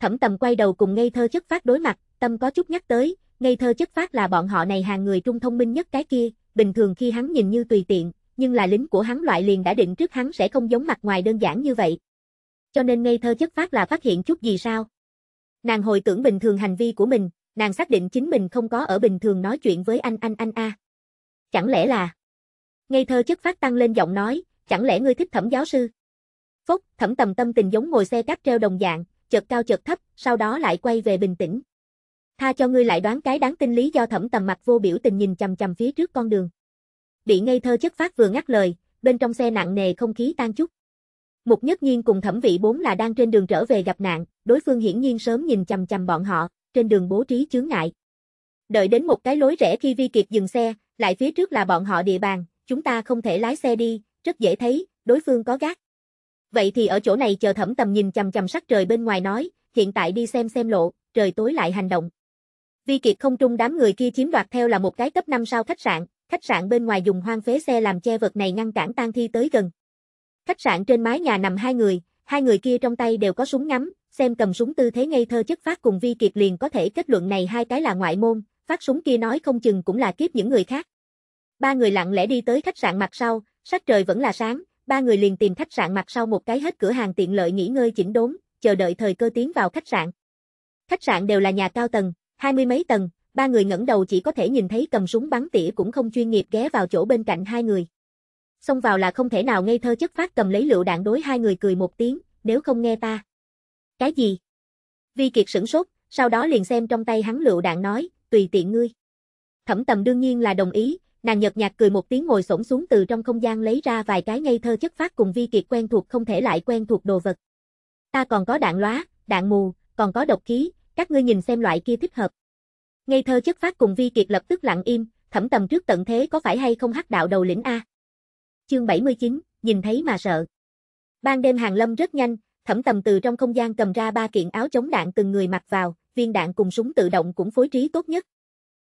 Thẩm tầm quay đầu cùng ngây thơ chất phát đối mặt, tâm có chút nhắc tới, ngây thơ chất phát là bọn họ này hàng người trung thông minh nhất cái kia, bình thường khi hắn nhìn như tùy tiện, nhưng là lính của hắn loại liền đã định trước hắn sẽ không giống mặt ngoài đơn giản như vậy. Cho nên ngây thơ chất phát là phát hiện chút gì sao? Nàng hồi tưởng bình thường hành vi của mình, nàng xác định chính mình không có ở bình thường nói chuyện với anh anh anh a. Chẳng lẽ là... Ngây thơ chất phát tăng lên giọng nói, chẳng lẽ ngươi thích thẩm giáo sư? Phúc thẩm tầm tâm tình giống ngồi xe cáp treo đồng dạng, chợt cao chợt thấp, sau đó lại quay về bình tĩnh. Tha cho ngươi lại đoán cái đáng tin lý do thẩm tầm mặt vô biểu tình nhìn chầm chầm phía trước con đường. Bị ngây thơ chất phát vừa ngắt lời, bên trong xe nặng nề không khí tan chút. Mục nhất nhiên cùng thẩm vị bốn là đang trên đường trở về gặp nạn, đối phương hiển nhiên sớm nhìn chầm chầm bọn họ, trên đường bố trí chướng ngại. Đợi đến một cái lối rẽ khi Vi Kiệt dừng xe, lại phía trước là bọn họ địa bàn, chúng ta không thể lái xe đi, rất dễ thấy, đối phương có gác. Vậy thì ở chỗ này chờ thẩm tầm nhìn chằm chằm sắc trời bên ngoài nói, hiện tại đi xem xem lộ, trời tối lại hành động. Vi Kiệt không trung đám người kia chiếm đoạt theo là một cái cấp 5 sao khách sạn, khách sạn bên ngoài dùng hoang phế xe làm che vật này ngăn cản tang thi tới gần. Khách sạn trên mái nhà nằm hai người, hai người kia trong tay đều có súng ngắm, xem cầm súng tư thế ngây thơ chất phát cùng Vi Kiệt liền có thể kết luận này hai cái là ngoại môn, phát súng kia nói không chừng cũng là kiếp những người khác. Ba người lặng lẽ đi tới khách sạn mặt sau, sắc trời vẫn là sáng, ba người liền tìm khách sạn mặt sau một cái hết cửa hàng tiện lợi nghỉ ngơi chỉnh đốn, chờ đợi thời cơ tiến vào khách sạn. Khách sạn đều là nhà cao tầng, hai mươi mấy tầng, ba người ngẩng đầu chỉ có thể nhìn thấy cầm súng bắn tỉa cũng không chuyên nghiệp ghé vào chỗ bên cạnh hai người. Xông vào là không thể nào ngây thơ chất phát cầm lấy lựu đạn đối hai người cười một tiếng, nếu không nghe ta. Cái gì? Vi Kiệt sửng sốt, sau đó liền xem trong tay hắn lựu đạn nói, tùy tiện ngươi. Thẩm tầm đương nhiên là đồng ý, Nàng nhợt nhạt cười một tiếng ngồi xổm xuống từ trong không gian lấy ra vài cái ngây thơ chất phát cùng vi kiệt quen thuộc không thể lại quen thuộc đồ vật. Ta còn có đạn lóa, đạn mù, còn có độc khí, các ngươi nhìn xem loại kia thích hợp. Ngây thơ chất phát cùng vi kiệt lập tức lặng im, thẩm tầm trước tận thế có phải hay không hắc đạo đầu lĩnh A. Chương 79, nhìn thấy mà sợ. Ban đêm hàng lâm rất nhanh, thẩm tầm từ trong không gian cầm ra ba kiện áo chống đạn từng người mặc vào, viên đạn cùng súng tự động cũng phối trí tốt nhất.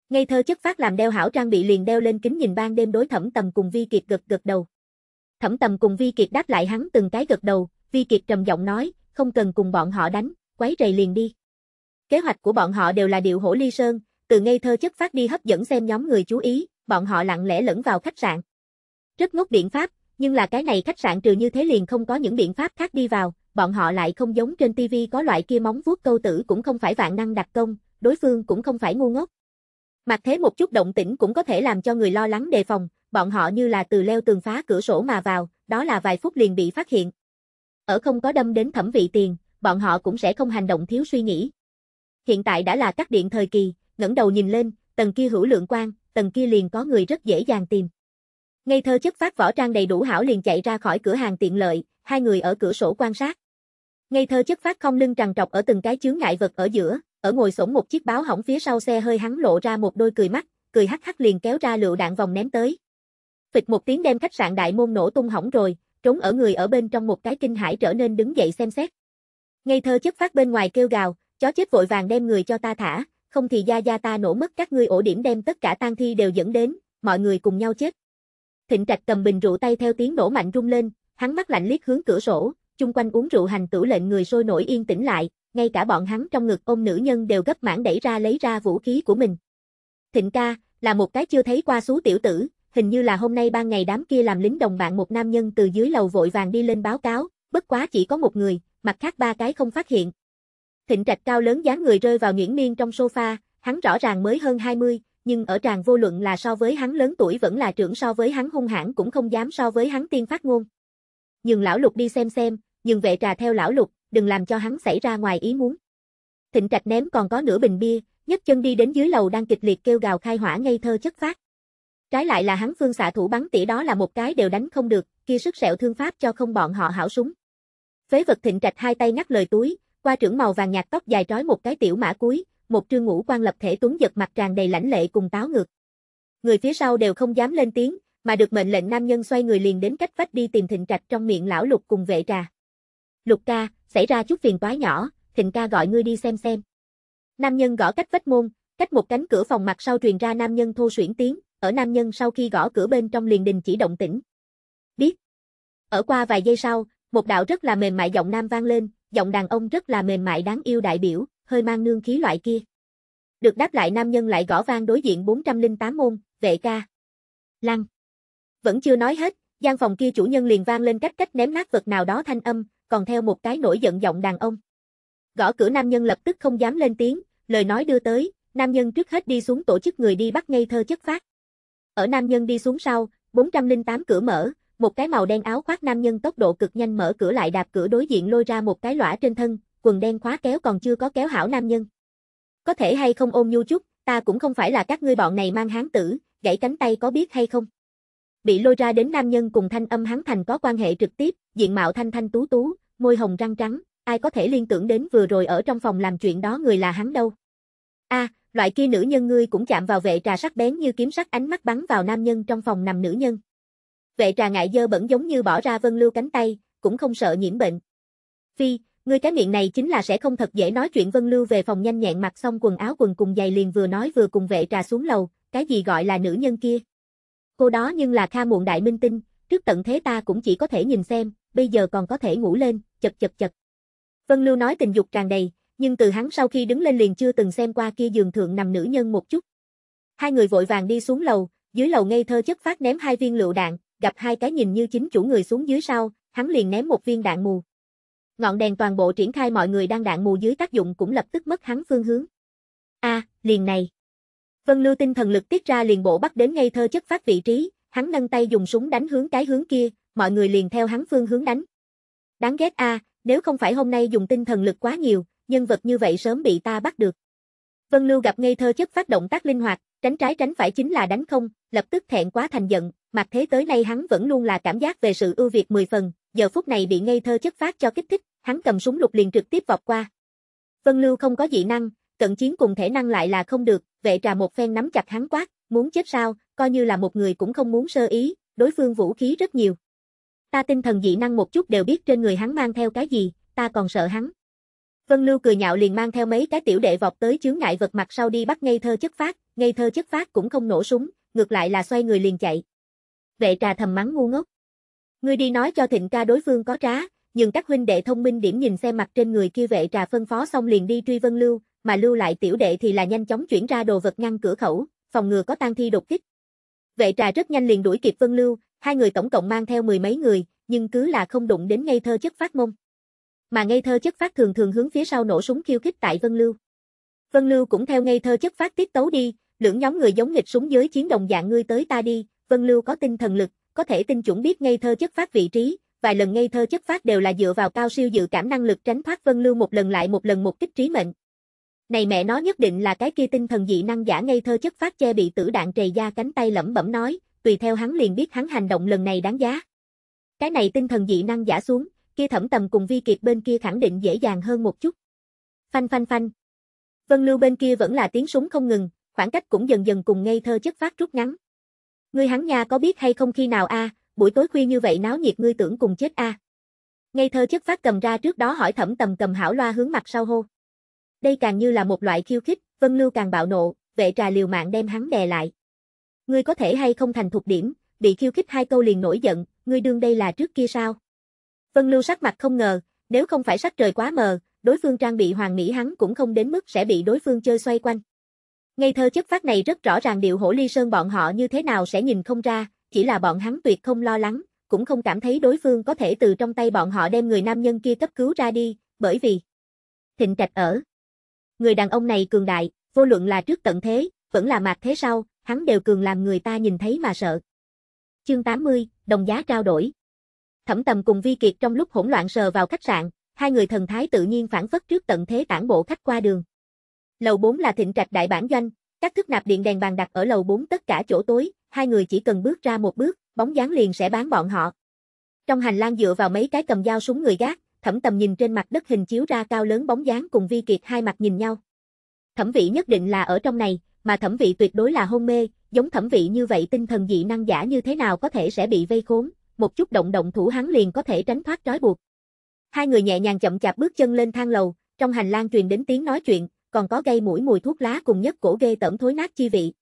Ngây thơ chất phát làm đeo hảo trang bị liền đeo lên kính nhìn ban đêm đối thẩm tầm cùng Vi Kiệt gật gật đầu. Thẩm tầm cùng Vi Kiệt đáp lại hắn từng cái gật đầu, Vi Kiệt trầm giọng nói, không cần cùng bọn họ đánh, quấy rầy liền đi. Kế hoạch của bọn họ đều là điệu hổ ly sơn, từ ngây thơ chất phát đi hấp dẫn xem nhóm người chú ý, bọn họ lặng lẽ lẫn vào khách sạn. Rất ngốc biện pháp, nhưng là cái này khách sạn trừ như thế liền không có những biện pháp khác đi vào, bọn họ lại không giống trên TV có loại kia móng vuốt câu tử cũng không phải vạn năng đặc công, đối phương cũng không phải ngu ngốc, Mặc thế một chút động tĩnh cũng có thể làm cho người lo lắng đề phòng, bọn họ như là từ leo tường phá cửa sổ mà vào, đó là vài phút liền bị phát hiện. Ở không có đâm đến thẩm vị tiền, bọn họ cũng sẽ không hành động thiếu suy nghĩ. Hiện tại đã là cắt điện thời kỳ, ngẩng đầu nhìn lên, tầng kia hữu lượng quan, tầng kia liền có người rất dễ dàng tìm. Ngây thơ chất phát võ trang đầy đủ hảo liền chạy ra khỏi cửa hàng tiện lợi, hai người ở cửa sổ quan sát. Ngây thơ chất phát không lưng trằn trọc ở từng cái chướng ngại vật ở giữa, ở ngồi sổng một chiếc báo hỏng phía sau xe hơi hắn lộ ra một đôi cười mắt, cười hắc hắc liền kéo ra lựu đạn vòng ném tới. Phịch một tiếng đem khách sạn đại môn nổ tung hỏng rồi, trốn ở người ở bên trong một cái kinh hải trở nên đứng dậy xem xét. Ngây thơ chất phát bên ngoài kêu gào, chó chết vội vàng đem người cho ta thả, không thì gia gia ta nổ mất các ngươi ổ điểm đem tất cả tang thi đều dẫn đến, mọi người cùng nhau chết. Thịnh Trạch cầm bình rượu tay theo tiếng nổ mạnh rung lên, hắn mắt lạnh liếc hướng cửa sổ, chung quanh uống rượu hành tử lệnh người sôi nổi yên tĩnh lại, ngay cả bọn hắn trong ngực ôm nữ nhân đều gấp mãn đẩy ra lấy ra vũ khí của mình. Thịnh ca, là một cái chưa thấy qua xú tiểu tử, hình như là hôm nay ban ngày đám kia làm lính đồng bạn một nam nhân từ dưới lầu vội vàng đi lên báo cáo, bất quá chỉ có một người, mặt khác ba cái không phát hiện. Thịnh trạch cao lớn dáng người rơi vào nhuyễn miên trong sofa, hắn rõ ràng mới hơn 20, nhưng ở tràng vô luận là so với hắn lớn tuổi vẫn là trưởng so với hắn hung hãn cũng không dám so với hắn tiên phát ngôn. Nhưng lão lục đi xem xem, nhưng vệ trà theo lão lục, đừng làm cho hắn xảy ra ngoài ý muốn. Thịnh Trạch ném còn có nửa bình bia, nhấc chân đi đến dưới lầu đang kịch liệt kêu gào khai hỏa ngây thơ chất phát. Trái lại là hắn phương xạ thủ bắn tỉ đó là một cái đều đánh không được, kia sức sẹo thương pháp cho không bọn họ hảo súng. Phế vật Thịnh Trạch hai tay ngắt lời túi, qua trưởng màu vàng nhạt tóc dài trói một cái tiểu mã cuối, một trương ngũ quan lập thể tuấn giật mặt tràn đầy lãnh lệ cùng táo ngược. Người phía sau đều không dám lên tiếng, mà được mệnh lệnh nam nhân xoay người liền đến cách vách đi tìm Thịnh Trạch trong miệng lão lục cùng vệ trà. Lục ca, xảy ra chút phiền toái nhỏ, thịnh ca gọi ngươi đi xem xem. Nam nhân gõ cách vách môn, cách một cánh cửa phòng mặt sau truyền ra nam nhân thô suyễn tiếng, ở nam nhân sau khi gõ cửa bên trong liền đình chỉ động tĩnh. Biết. Ở qua vài giây sau, một đạo rất là mềm mại giọng nam vang lên, giọng đàn ông rất là mềm mại đáng yêu đại biểu, hơi mang nương khí loại kia. Được đáp lại nam nhân lại gõ vang đối diện 408 môn, vệ ca. Lăng. Vẫn chưa nói hết, gian phòng kia chủ nhân liền vang lên cách cách ném nát vật nào đó thanh âm, còn theo một cái nổi giận giọng đàn ông. Gõ cửa nam nhân lập tức không dám lên tiếng, lời nói đưa tới, nam nhân trước hết đi xuống tổ chức người đi bắt ngay thơ chất phát. Ở nam nhân đi xuống sau, 408 cửa mở, một cái màu đen áo khoác nam nhân tốc độ cực nhanh mở cửa lại đạp cửa đối diện lôi ra một cái lõa trên thân, quần đen khóa kéo còn chưa có kéo hảo nam nhân. Có thể hay không ôm nhu chút, ta cũng không phải là các ngươi bọn này mang hán tử, gãy cánh tay có biết hay không? bị lôi ra đến nam nhân cùng thanh âm hắn thành có quan hệ trực tiếp, diện mạo thanh thanh tú tú, môi hồng răng trắng, ai có thể liên tưởng đến vừa rồi ở trong phòng làm chuyện đó người là hắn đâu. a loại kia nữ nhân ngươi cũng chạm vào vệ trà sắc bén như kiếm sắc ánh mắt bắn vào nam nhân trong phòng nằm nữ nhân. Vệ trà ngại dơ bẩn giống như bỏ ra vân lưu cánh tay, cũng không sợ nhiễm bệnh. Phi, ngươi cái miệng này chính là sẽ không thật dễ nói chuyện vân lưu về phòng nhanh nhẹn mặc xong quần áo quần cùng giày liền vừa nói vừa cùng vệ trà xuống lầu, cái gì gọi là nữ nhân kia. Cô đó nhưng là Kha muộn đại minh tinh, trước tận thế ta cũng chỉ có thể nhìn xem, bây giờ còn có thể ngủ lên, chật chật chật. Vân Lưu nói tình dục tràn đầy, nhưng từ hắn sau khi đứng lên liền chưa từng xem qua kia giường thượng nằm nữ nhân một chút. Hai người vội vàng đi xuống lầu, dưới lầu ngây thơ chất phát ném hai viên lựu đạn, gặp hai cái nhìn như chính chủ người xuống dưới sau, hắn liền ném một viên đạn mù. Ngọn đèn toàn bộ triển khai mọi người đang đạn mù dưới tác dụng cũng lập tức mất hắn phương hướng. A, à, liền này. Vân Lưu tinh thần lực tiết ra liền bộ bắt đến ngay thơ chất phát vị trí, hắn nâng tay dùng súng đánh hướng cái hướng kia, mọi người liền theo hắn phương hướng đánh. Đáng ghét a, nếu không phải hôm nay dùng tinh thần lực quá nhiều, nhân vật như vậy sớm bị ta bắt được. Vân Lưu gặp ngay thơ chất phát động tác linh hoạt, tránh trái tránh phải chính là đánh không, lập tức thẹn quá thành giận, mặc thế tới nay hắn vẫn luôn là cảm giác về sự ưu việt 10 phần, giờ phút này bị ngây thơ chất phát cho kích thích, hắn cầm súng lục liền trực tiếp vọt qua. Vân Lưu không có dị năng, cận chiến cùng thể năng lại là không được, vệ trà một phen nắm chặt hắn quát, muốn chết sao, coi như là một người cũng không muốn sơ ý, đối phương vũ khí rất nhiều. Ta tinh thần dị năng một chút đều biết trên người hắn mang theo cái gì, ta còn sợ hắn. Vân Lưu cười nhạo liền mang theo mấy cái tiểu đệ vọt tới chướng ngại vật mặt sau đi bắt ngây thơ chất phát, ngây thơ chất phát cũng không nổ súng, ngược lại là xoay người liền chạy. Vệ trà thầm mắng ngu ngốc. Ngươi đi nói cho thịnh ca đối phương có trá, nhưng các huynh đệ thông minh điểm nhìn xem mặt trên người kia vệ trà phân phó xong liền đi truy Vân Lưu, mà lưu lại tiểu đệ thì là nhanh chóng chuyển ra đồ vật ngăn cửa khẩu, phòng ngừa có tang thi đột kích. Vệ trà rất nhanh liền đuổi kịp Vân Lưu, hai người tổng cộng mang theo mười mấy người, nhưng cứ là không đụng đến ngây thơ chất phát mông. Mà ngây thơ chất phát thường thường hướng phía sau nổ súng khiêu khích tại Vân Lưu. Vân Lưu cũng theo ngây thơ chất phát tiết tấu đi, lưỡng nhóm người giống nghịch súng dưới chiến đồng dạng ngươi tới ta đi, Vân Lưu có tinh thần lực, có thể tinh chuẩn biết ngây thơ chất phát vị trí, vài lần ngây thơ chất phát đều là dựa vào cao siêu dự cảm năng lực tránh thoát Vân Lưu một lần lại một lần một kích trí mệnh, này mẹ nó nhất định là cái kia tinh thần dị năng giả ngây thơ chất phát che bị tử đạn trề da cánh tay lẩm bẩm nói, tùy theo hắn liền biết hắn hành động lần này đáng giá. Cái này tinh thần dị năng giả xuống, kia thẩm tầm cùng vi kiệt bên kia khẳng định dễ dàng hơn một chút. Phanh phanh phanh. Vân Lưu bên kia vẫn là tiếng súng không ngừng, khoảng cách cũng dần dần cùng ngây thơ chất phát rút ngắn. Ngươi hắn nha có biết hay không khi nào a, buổi tối khuya như vậy náo nhiệt ngươi tưởng cùng chết a. Ngây thơ chất phát cầm ra trước đó hỏi thẩm tầm cầm hảo loa hướng mặt sau hô. Đây càng như là một loại khiêu khích, Vân Lưu càng bạo nộ, vệ trà liều mạng đem hắn đè lại. Ngươi có thể hay không thành thục điểm, bị khiêu khích hai câu liền nổi giận, ngươi đương đây là trước kia sao? Vân Lưu sắc mặt không ngờ, nếu không phải sắc trời quá mờ, đối phương trang bị hoàng mỹ hắn cũng không đến mức sẽ bị đối phương chơi xoay quanh. Ngây thơ chất phát này rất rõ ràng điệu hổ ly sơn bọn họ như thế nào sẽ nhìn không ra, chỉ là bọn hắn tuyệt không lo lắng, cũng không cảm thấy đối phương có thể từ trong tay bọn họ đem người nam nhân kia cấp cứu ra đi, bởi vì Thịnh Trạch ở Người đàn ông này cường đại, vô luận là trước tận thế, vẫn là mạc thế sau, hắn đều cường làm người ta nhìn thấy mà sợ. Chương 80, đồng giá trao đổi. Thẩm Tầm cùng Vi Kiệt trong lúc hỗn loạn sờ vào khách sạn, hai người thần thái tự nhiên phản phất trước tận thế tản bộ khách qua đường. Lầu 4 là thịnh trạch đại bản doanh, các thức nạp điện đèn bàn đặt ở lầu 4 tất cả chỗ tối, hai người chỉ cần bước ra một bước, bóng dáng liền sẽ bán bọn họ. Trong hành lang dựa vào mấy cái cầm dao súng người gác, thẩm tầm nhìn trên mặt đất hình chiếu ra cao lớn bóng dáng cùng vi kiệt hai mặt nhìn nhau. Thẩm vị nhất định là ở trong này, mà thẩm vị tuyệt đối là hôn mê, giống thẩm vị như vậy tinh thần dị năng giả như thế nào có thể sẽ bị vây khốn, một chút động động thủ hắn liền có thể tránh thoát trói buộc. Hai người nhẹ nhàng chậm chạp bước chân lên thang lầu, trong hành lang truyền đến tiếng nói chuyện, còn có gây mũi mùi thuốc lá cùng nhất cổ ghê tẩm thối nát chi vị.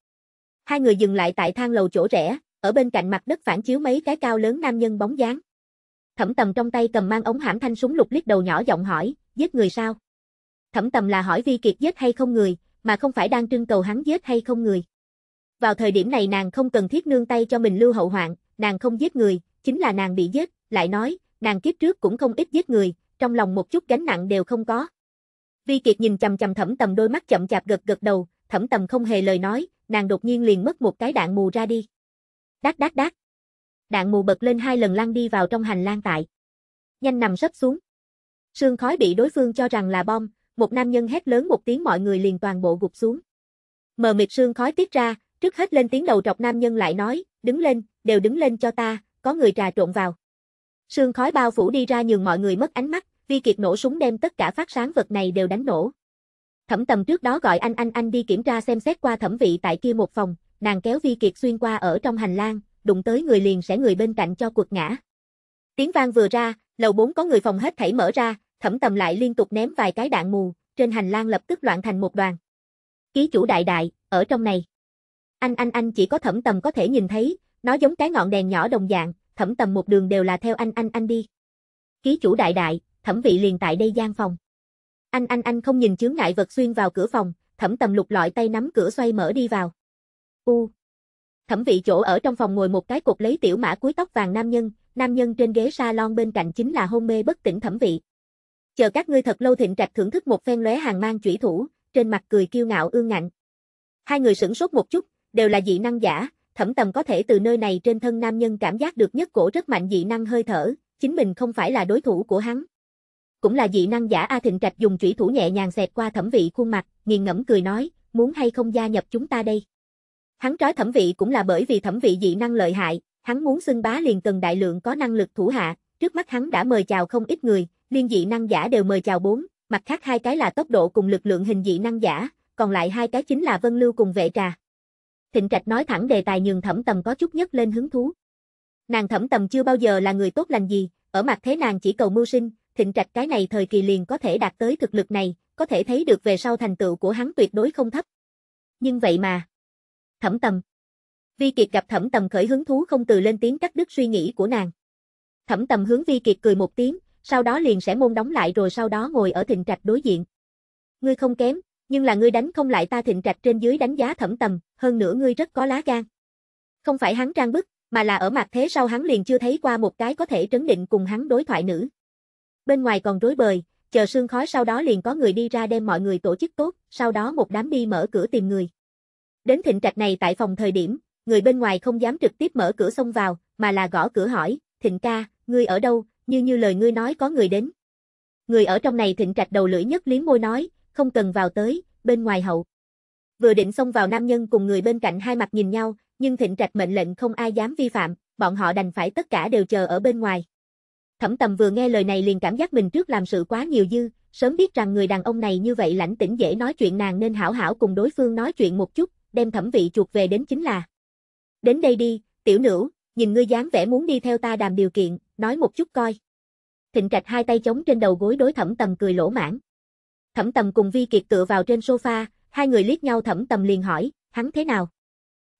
Hai người dừng lại tại thang lầu chỗ rẻ, ở bên cạnh mặt đất phản chiếu mấy cái cao lớn nam nhân bóng dáng. Thẩm tầm trong tay cầm mang ống hãm thanh súng lục liếc đầu nhỏ giọng hỏi, giết người sao? Thẩm tầm là hỏi vi kiệt giết hay không người, mà không phải đang trưng cầu hắn giết hay không người. Vào thời điểm này nàng không cần thiết nương tay cho mình lưu hậu hoạn, nàng không giết người, chính là nàng bị giết, lại nói, nàng kiếp trước cũng không ít giết người, trong lòng một chút gánh nặng đều không có. Vi Kiệt nhìn chằm chằm Thẩm Tầm đôi mắt chậm chạp gật gật đầu, Thẩm Tầm không hề lời nói, nàng đột nhiên liền mất một cái đạn mù ra đi. Đát đát đát đạn mù bật lên hai lần lăn đi vào trong hành lang tại. Nhanh nằm sấp xuống. Sương khói bị đối phương cho rằng là bom, một nam nhân hét lớn một tiếng mọi người liền toàn bộ gục xuống. Mờ mịt sương khói tiết ra, trước hết lên tiếng đầu trọc nam nhân lại nói, đứng lên, đều đứng lên cho ta, có người trà trộn vào. Sương khói bao phủ đi ra nhường mọi người mất ánh mắt, Vi Kiệt nổ súng đem tất cả phát sáng vật này đều đánh nổ. Thẩm tầm trước đó gọi anh anh anh đi kiểm tra xem xét qua thẩm vị tại kia một phòng, nàng kéo Vi Kiệt xuyên qua ở trong hành lang, đụng tới người liền sẽ người bên cạnh cho quật ngã. Tiếng vang vừa ra, lầu bốn có người phòng hết thảy mở ra, thẩm tầm lại liên tục ném vài cái đạn mù, trên hành lang lập tức loạn thành một đoàn. Ký chủ đại đại, ở trong này. Anh anh anh chỉ có thẩm tầm có thể nhìn thấy, nó giống cái ngọn đèn nhỏ đồng dạng, thẩm tầm một đường đều là theo anh anh anh đi. Ký chủ đại đại, thẩm vị liền tại đây gian phòng. Anh anh anh không nhìn chướng ngại vật xuyên vào cửa phòng, thẩm tầm lục lọi tay nắm cửa xoay mở đi vào. U, Thẩm vị chỗ ở trong phòng ngồi một cái cục lấy tiểu mã cuối tóc vàng nam nhân, nam nhân trên ghế salon bên cạnh chính là hôn mê bất tỉnh thẩm vị. Chờ các ngươi thật lâu thịnh trạch thưởng thức một phen lóe hàng mang chủy thủ, trên mặt cười kiêu ngạo ương ngạnh. Hai người sửng sốt một chút, đều là dị năng giả, thẩm tầm có thể từ nơi này trên thân nam nhân cảm giác được nhất cổ rất mạnh dị năng hơi thở, chính mình không phải là đối thủ của hắn. Cũng là dị năng giả A Thịnh Trạch dùng chủy thủ nhẹ nhàng xẹt qua thẩm vị khuôn mặt, nghiền ngẫm cười nói, muốn hay không gia nhập chúng ta đây. Hắn trói thẩm vị cũng là bởi vì thẩm vị dị năng lợi hại, hắn muốn xưng bá liền cần đại lượng có năng lực thủ hạ, trước mắt hắn đã mời chào không ít người, liên dị năng giả đều mời chào bốn, mặt khác hai cái là tốc độ cùng lực lượng hình dị năng giả, còn lại hai cái chính là Vân Lưu cùng vệ trà. Thịnh Trạch nói thẳng đề tài nhường thẩm tầm có chút nhất lên hứng thú. Nàng thẩm tầm chưa bao giờ là người tốt lành gì, ở mặt thế nàng chỉ cầu mưu sinh, thịnh trạch cái này thời kỳ liền có thể đạt tới thực lực này, có thể thấy được về sau thành tựu của hắn tuyệt đối không thấp. Nhưng vậy mà, thẩm tầm. Vi Kiệt gặp thẩm tầm khởi hứng thú không từ lên tiếng cắt đứt suy nghĩ của nàng. Thẩm tầm hướng Vi Kiệt cười một tiếng, sau đó liền sẽ môn đóng lại rồi sau đó ngồi ở thịnh trạch đối diện. Ngươi không kém, nhưng là ngươi đánh không lại ta thịnh trạch trên dưới đánh giá thẩm tầm, hơn nữa ngươi rất có lá gan. Không phải hắn trang bức, mà là ở mặt thế sau hắn liền chưa thấy qua một cái có thể trấn định cùng hắn đối thoại nữ. Bên ngoài còn rối bời, chờ sương khói sau đó liền có người đi ra đem mọi người tổ chức tốt, sau đó một đám đi mở cửa tìm người. Đến thịnh trạch này tại phòng thời điểm, người bên ngoài không dám trực tiếp mở cửa xông vào, mà là gõ cửa hỏi, thịnh ca, ngươi ở đâu, như như lời ngươi nói có người đến. Người ở trong này thịnh trạch đầu lưỡi nhất liếm môi nói, không cần vào tới, bên ngoài hậu. Vừa định xông vào nam nhân cùng người bên cạnh hai mặt nhìn nhau, nhưng thịnh trạch mệnh lệnh không ai dám vi phạm, bọn họ đành phải tất cả đều chờ ở bên ngoài. Thẩm tầm vừa nghe lời này liền cảm giác mình trước làm sự quá nhiều dư, sớm biết rằng người đàn ông này như vậy lãnh tĩnh dễ nói chuyện nàng nên hảo hảo cùng đối phương nói chuyện một chút, đem thẩm vị chuột về đến chính là. Đến đây đi, tiểu nữ, nhìn ngươi dáng vẻ muốn đi theo ta đàm điều kiện, nói một chút coi. Thịnh trạch hai tay chống trên đầu gối đối thẩm tầm cười lỗ mãn. Thẩm tầm cùng Vi Kiệt tựa vào trên sofa, hai người liếc nhau thẩm tầm liền hỏi, hắn thế nào?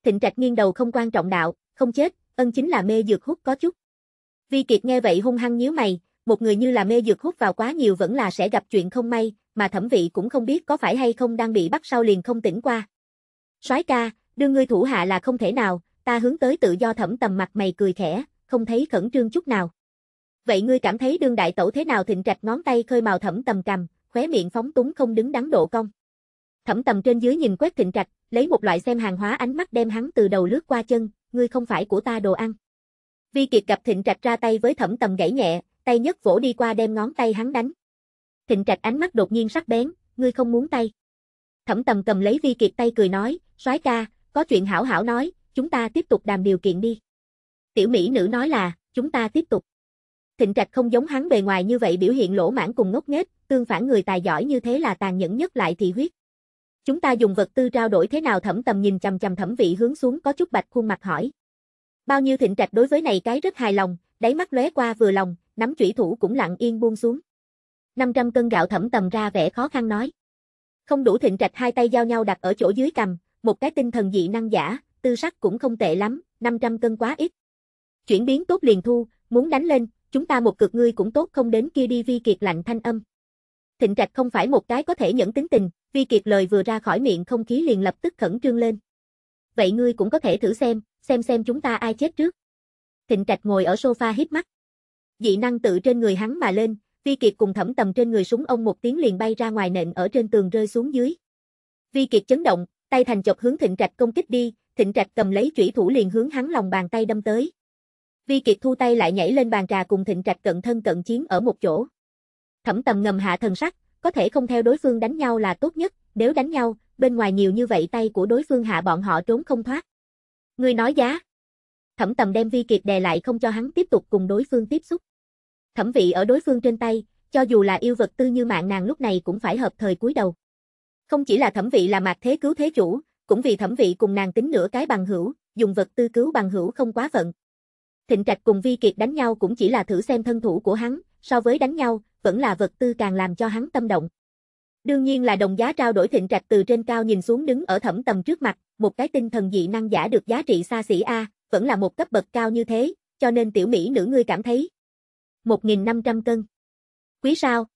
Thịnh trạch nghiêng đầu không quan trọng đạo, không chết, ân chính là mê dược hút có chút. Vi Kiệt nghe vậy hung hăng nhíu mày, một người như là mê dược hút vào quá nhiều vẫn là sẽ gặp chuyện không may, mà thẩm vị cũng không biết có phải hay không đang bị bắt sau liền không tỉnh qua. Soái ca, đương ngươi thủ hạ là không thể nào, ta hướng tới tự do thẩm tầm mặt mày cười khẽ, không thấy khẩn trương chút nào. Vậy ngươi cảm thấy đương đại tẩu thế nào thịnh trạch ngón tay khơi màu thẩm tầm cầm, khóe miệng phóng túng không đứng đắn độ cong. Thẩm tầm trên dưới nhìn quét thịnh trạch, lấy một loại xem hàng hóa ánh mắt đem hắn từ đầu lướt qua chân, ngươi không phải của ta đồ ăn. Vi Kiệt gặp thịnh trạch ra tay với thẩm tầm gãy nhẹ, tay nhất vỗ đi qua đem ngón tay hắn đánh. Thịnh trạch ánh mắt đột nhiên sắc bén, ngươi không muốn tay. Thẩm tầm cầm lấy Vi Kiệt tay cười nói, soái ca, có chuyện hảo hảo nói, chúng ta tiếp tục đàm điều kiện đi. Tiểu mỹ nữ nói là, chúng ta tiếp tục. Thịnh Trạch không giống hắn bề ngoài như vậy biểu hiện lỗ mãn cùng ngốc nghếch, tương phản người tài giỏi như thế là tàn nhẫn nhất lại thị huyết. Chúng ta dùng vật tư trao đổi thế nào thẩm tầm nhìn chằm chằm thẩm vị hướng xuống có chút bạch khuôn mặt hỏi. Bao nhiêu thịnh trạch đối với này cái rất hài lòng, đáy mắt lóe qua vừa lòng, nắm chủy thủ cũng lặng yên buông xuống. 500 cân gạo thẩm tầm ra vẻ khó khăn nói. Không đủ thịnh trạch hai tay giao nhau đặt ở chỗ dưới cầm, một cái tinh thần dị năng giả, tư sắc cũng không tệ lắm, 500 cân quá ít. Chuyển biến tốt liền thu, muốn đánh lên, chúng ta một cực ngươi cũng tốt không đến kia đi vi kiệt lạnh thanh âm. Thịnh trạch không phải một cái có thể nhẫn tính tình, vi kiệt lời vừa ra khỏi miệng không khí liền lập tức khẩn trương lên. Vậy ngươi cũng có thể thử xem, xem xem chúng ta ai chết trước. Thịnh trạch ngồi ở sofa hít mắt. Dị năng tự trên người hắn mà lên, vi kiệt cùng thẩm tầm trên người súng ông một tiếng liền bay ra ngoài nện ở trên tường rơi xuống dưới. Vi kiệt chấn động, tay thành chọc hướng Thịnh Trạch công kích đi, Thịnh Trạch cầm lấy chủy thủ liền hướng hắn lòng bàn tay đâm tới. Vi Kiệt thu tay lại nhảy lên bàn trà cùng Thịnh Trạch cận thân cận chiến ở một chỗ. Thẩm Tầm ngầm hạ thần sắc, có thể không theo đối phương đánh nhau là tốt nhất, nếu đánh nhau, bên ngoài nhiều như vậy tay của đối phương hạ bọn họ trốn không thoát. Ngươi nói giá. Thẩm Tầm đem Vi Kiệt đè lại không cho hắn tiếp tục cùng đối phương tiếp xúc. Thẩm vị ở đối phương trên tay, cho dù là yêu vật tư như mạng nàng lúc này cũng phải hợp thời cúi đầu. Không chỉ là thẩm vị là mạc thế cứu thế chủ, cũng vì thẩm vị cùng nàng tính nửa cái bằng hữu, dùng vật tư cứu bằng hữu không quá phận. Thịnh Trạch cùng Vi Kiệt đánh nhau cũng chỉ là thử xem thân thủ của hắn, so với đánh nhau, vẫn là vật tư càng làm cho hắn tâm động. Đương nhiên là đồng giá trao đổi Thịnh Trạch từ trên cao nhìn xuống đứng ở thẩm tầm trước mặt, một cái tinh thần dị năng giả được giá trị xa xỉ A, vẫn là một cấp bậc cao như thế, cho nên tiểu Mỹ nữ ngươi cảm thấy. 1.500 cân. Quý sao,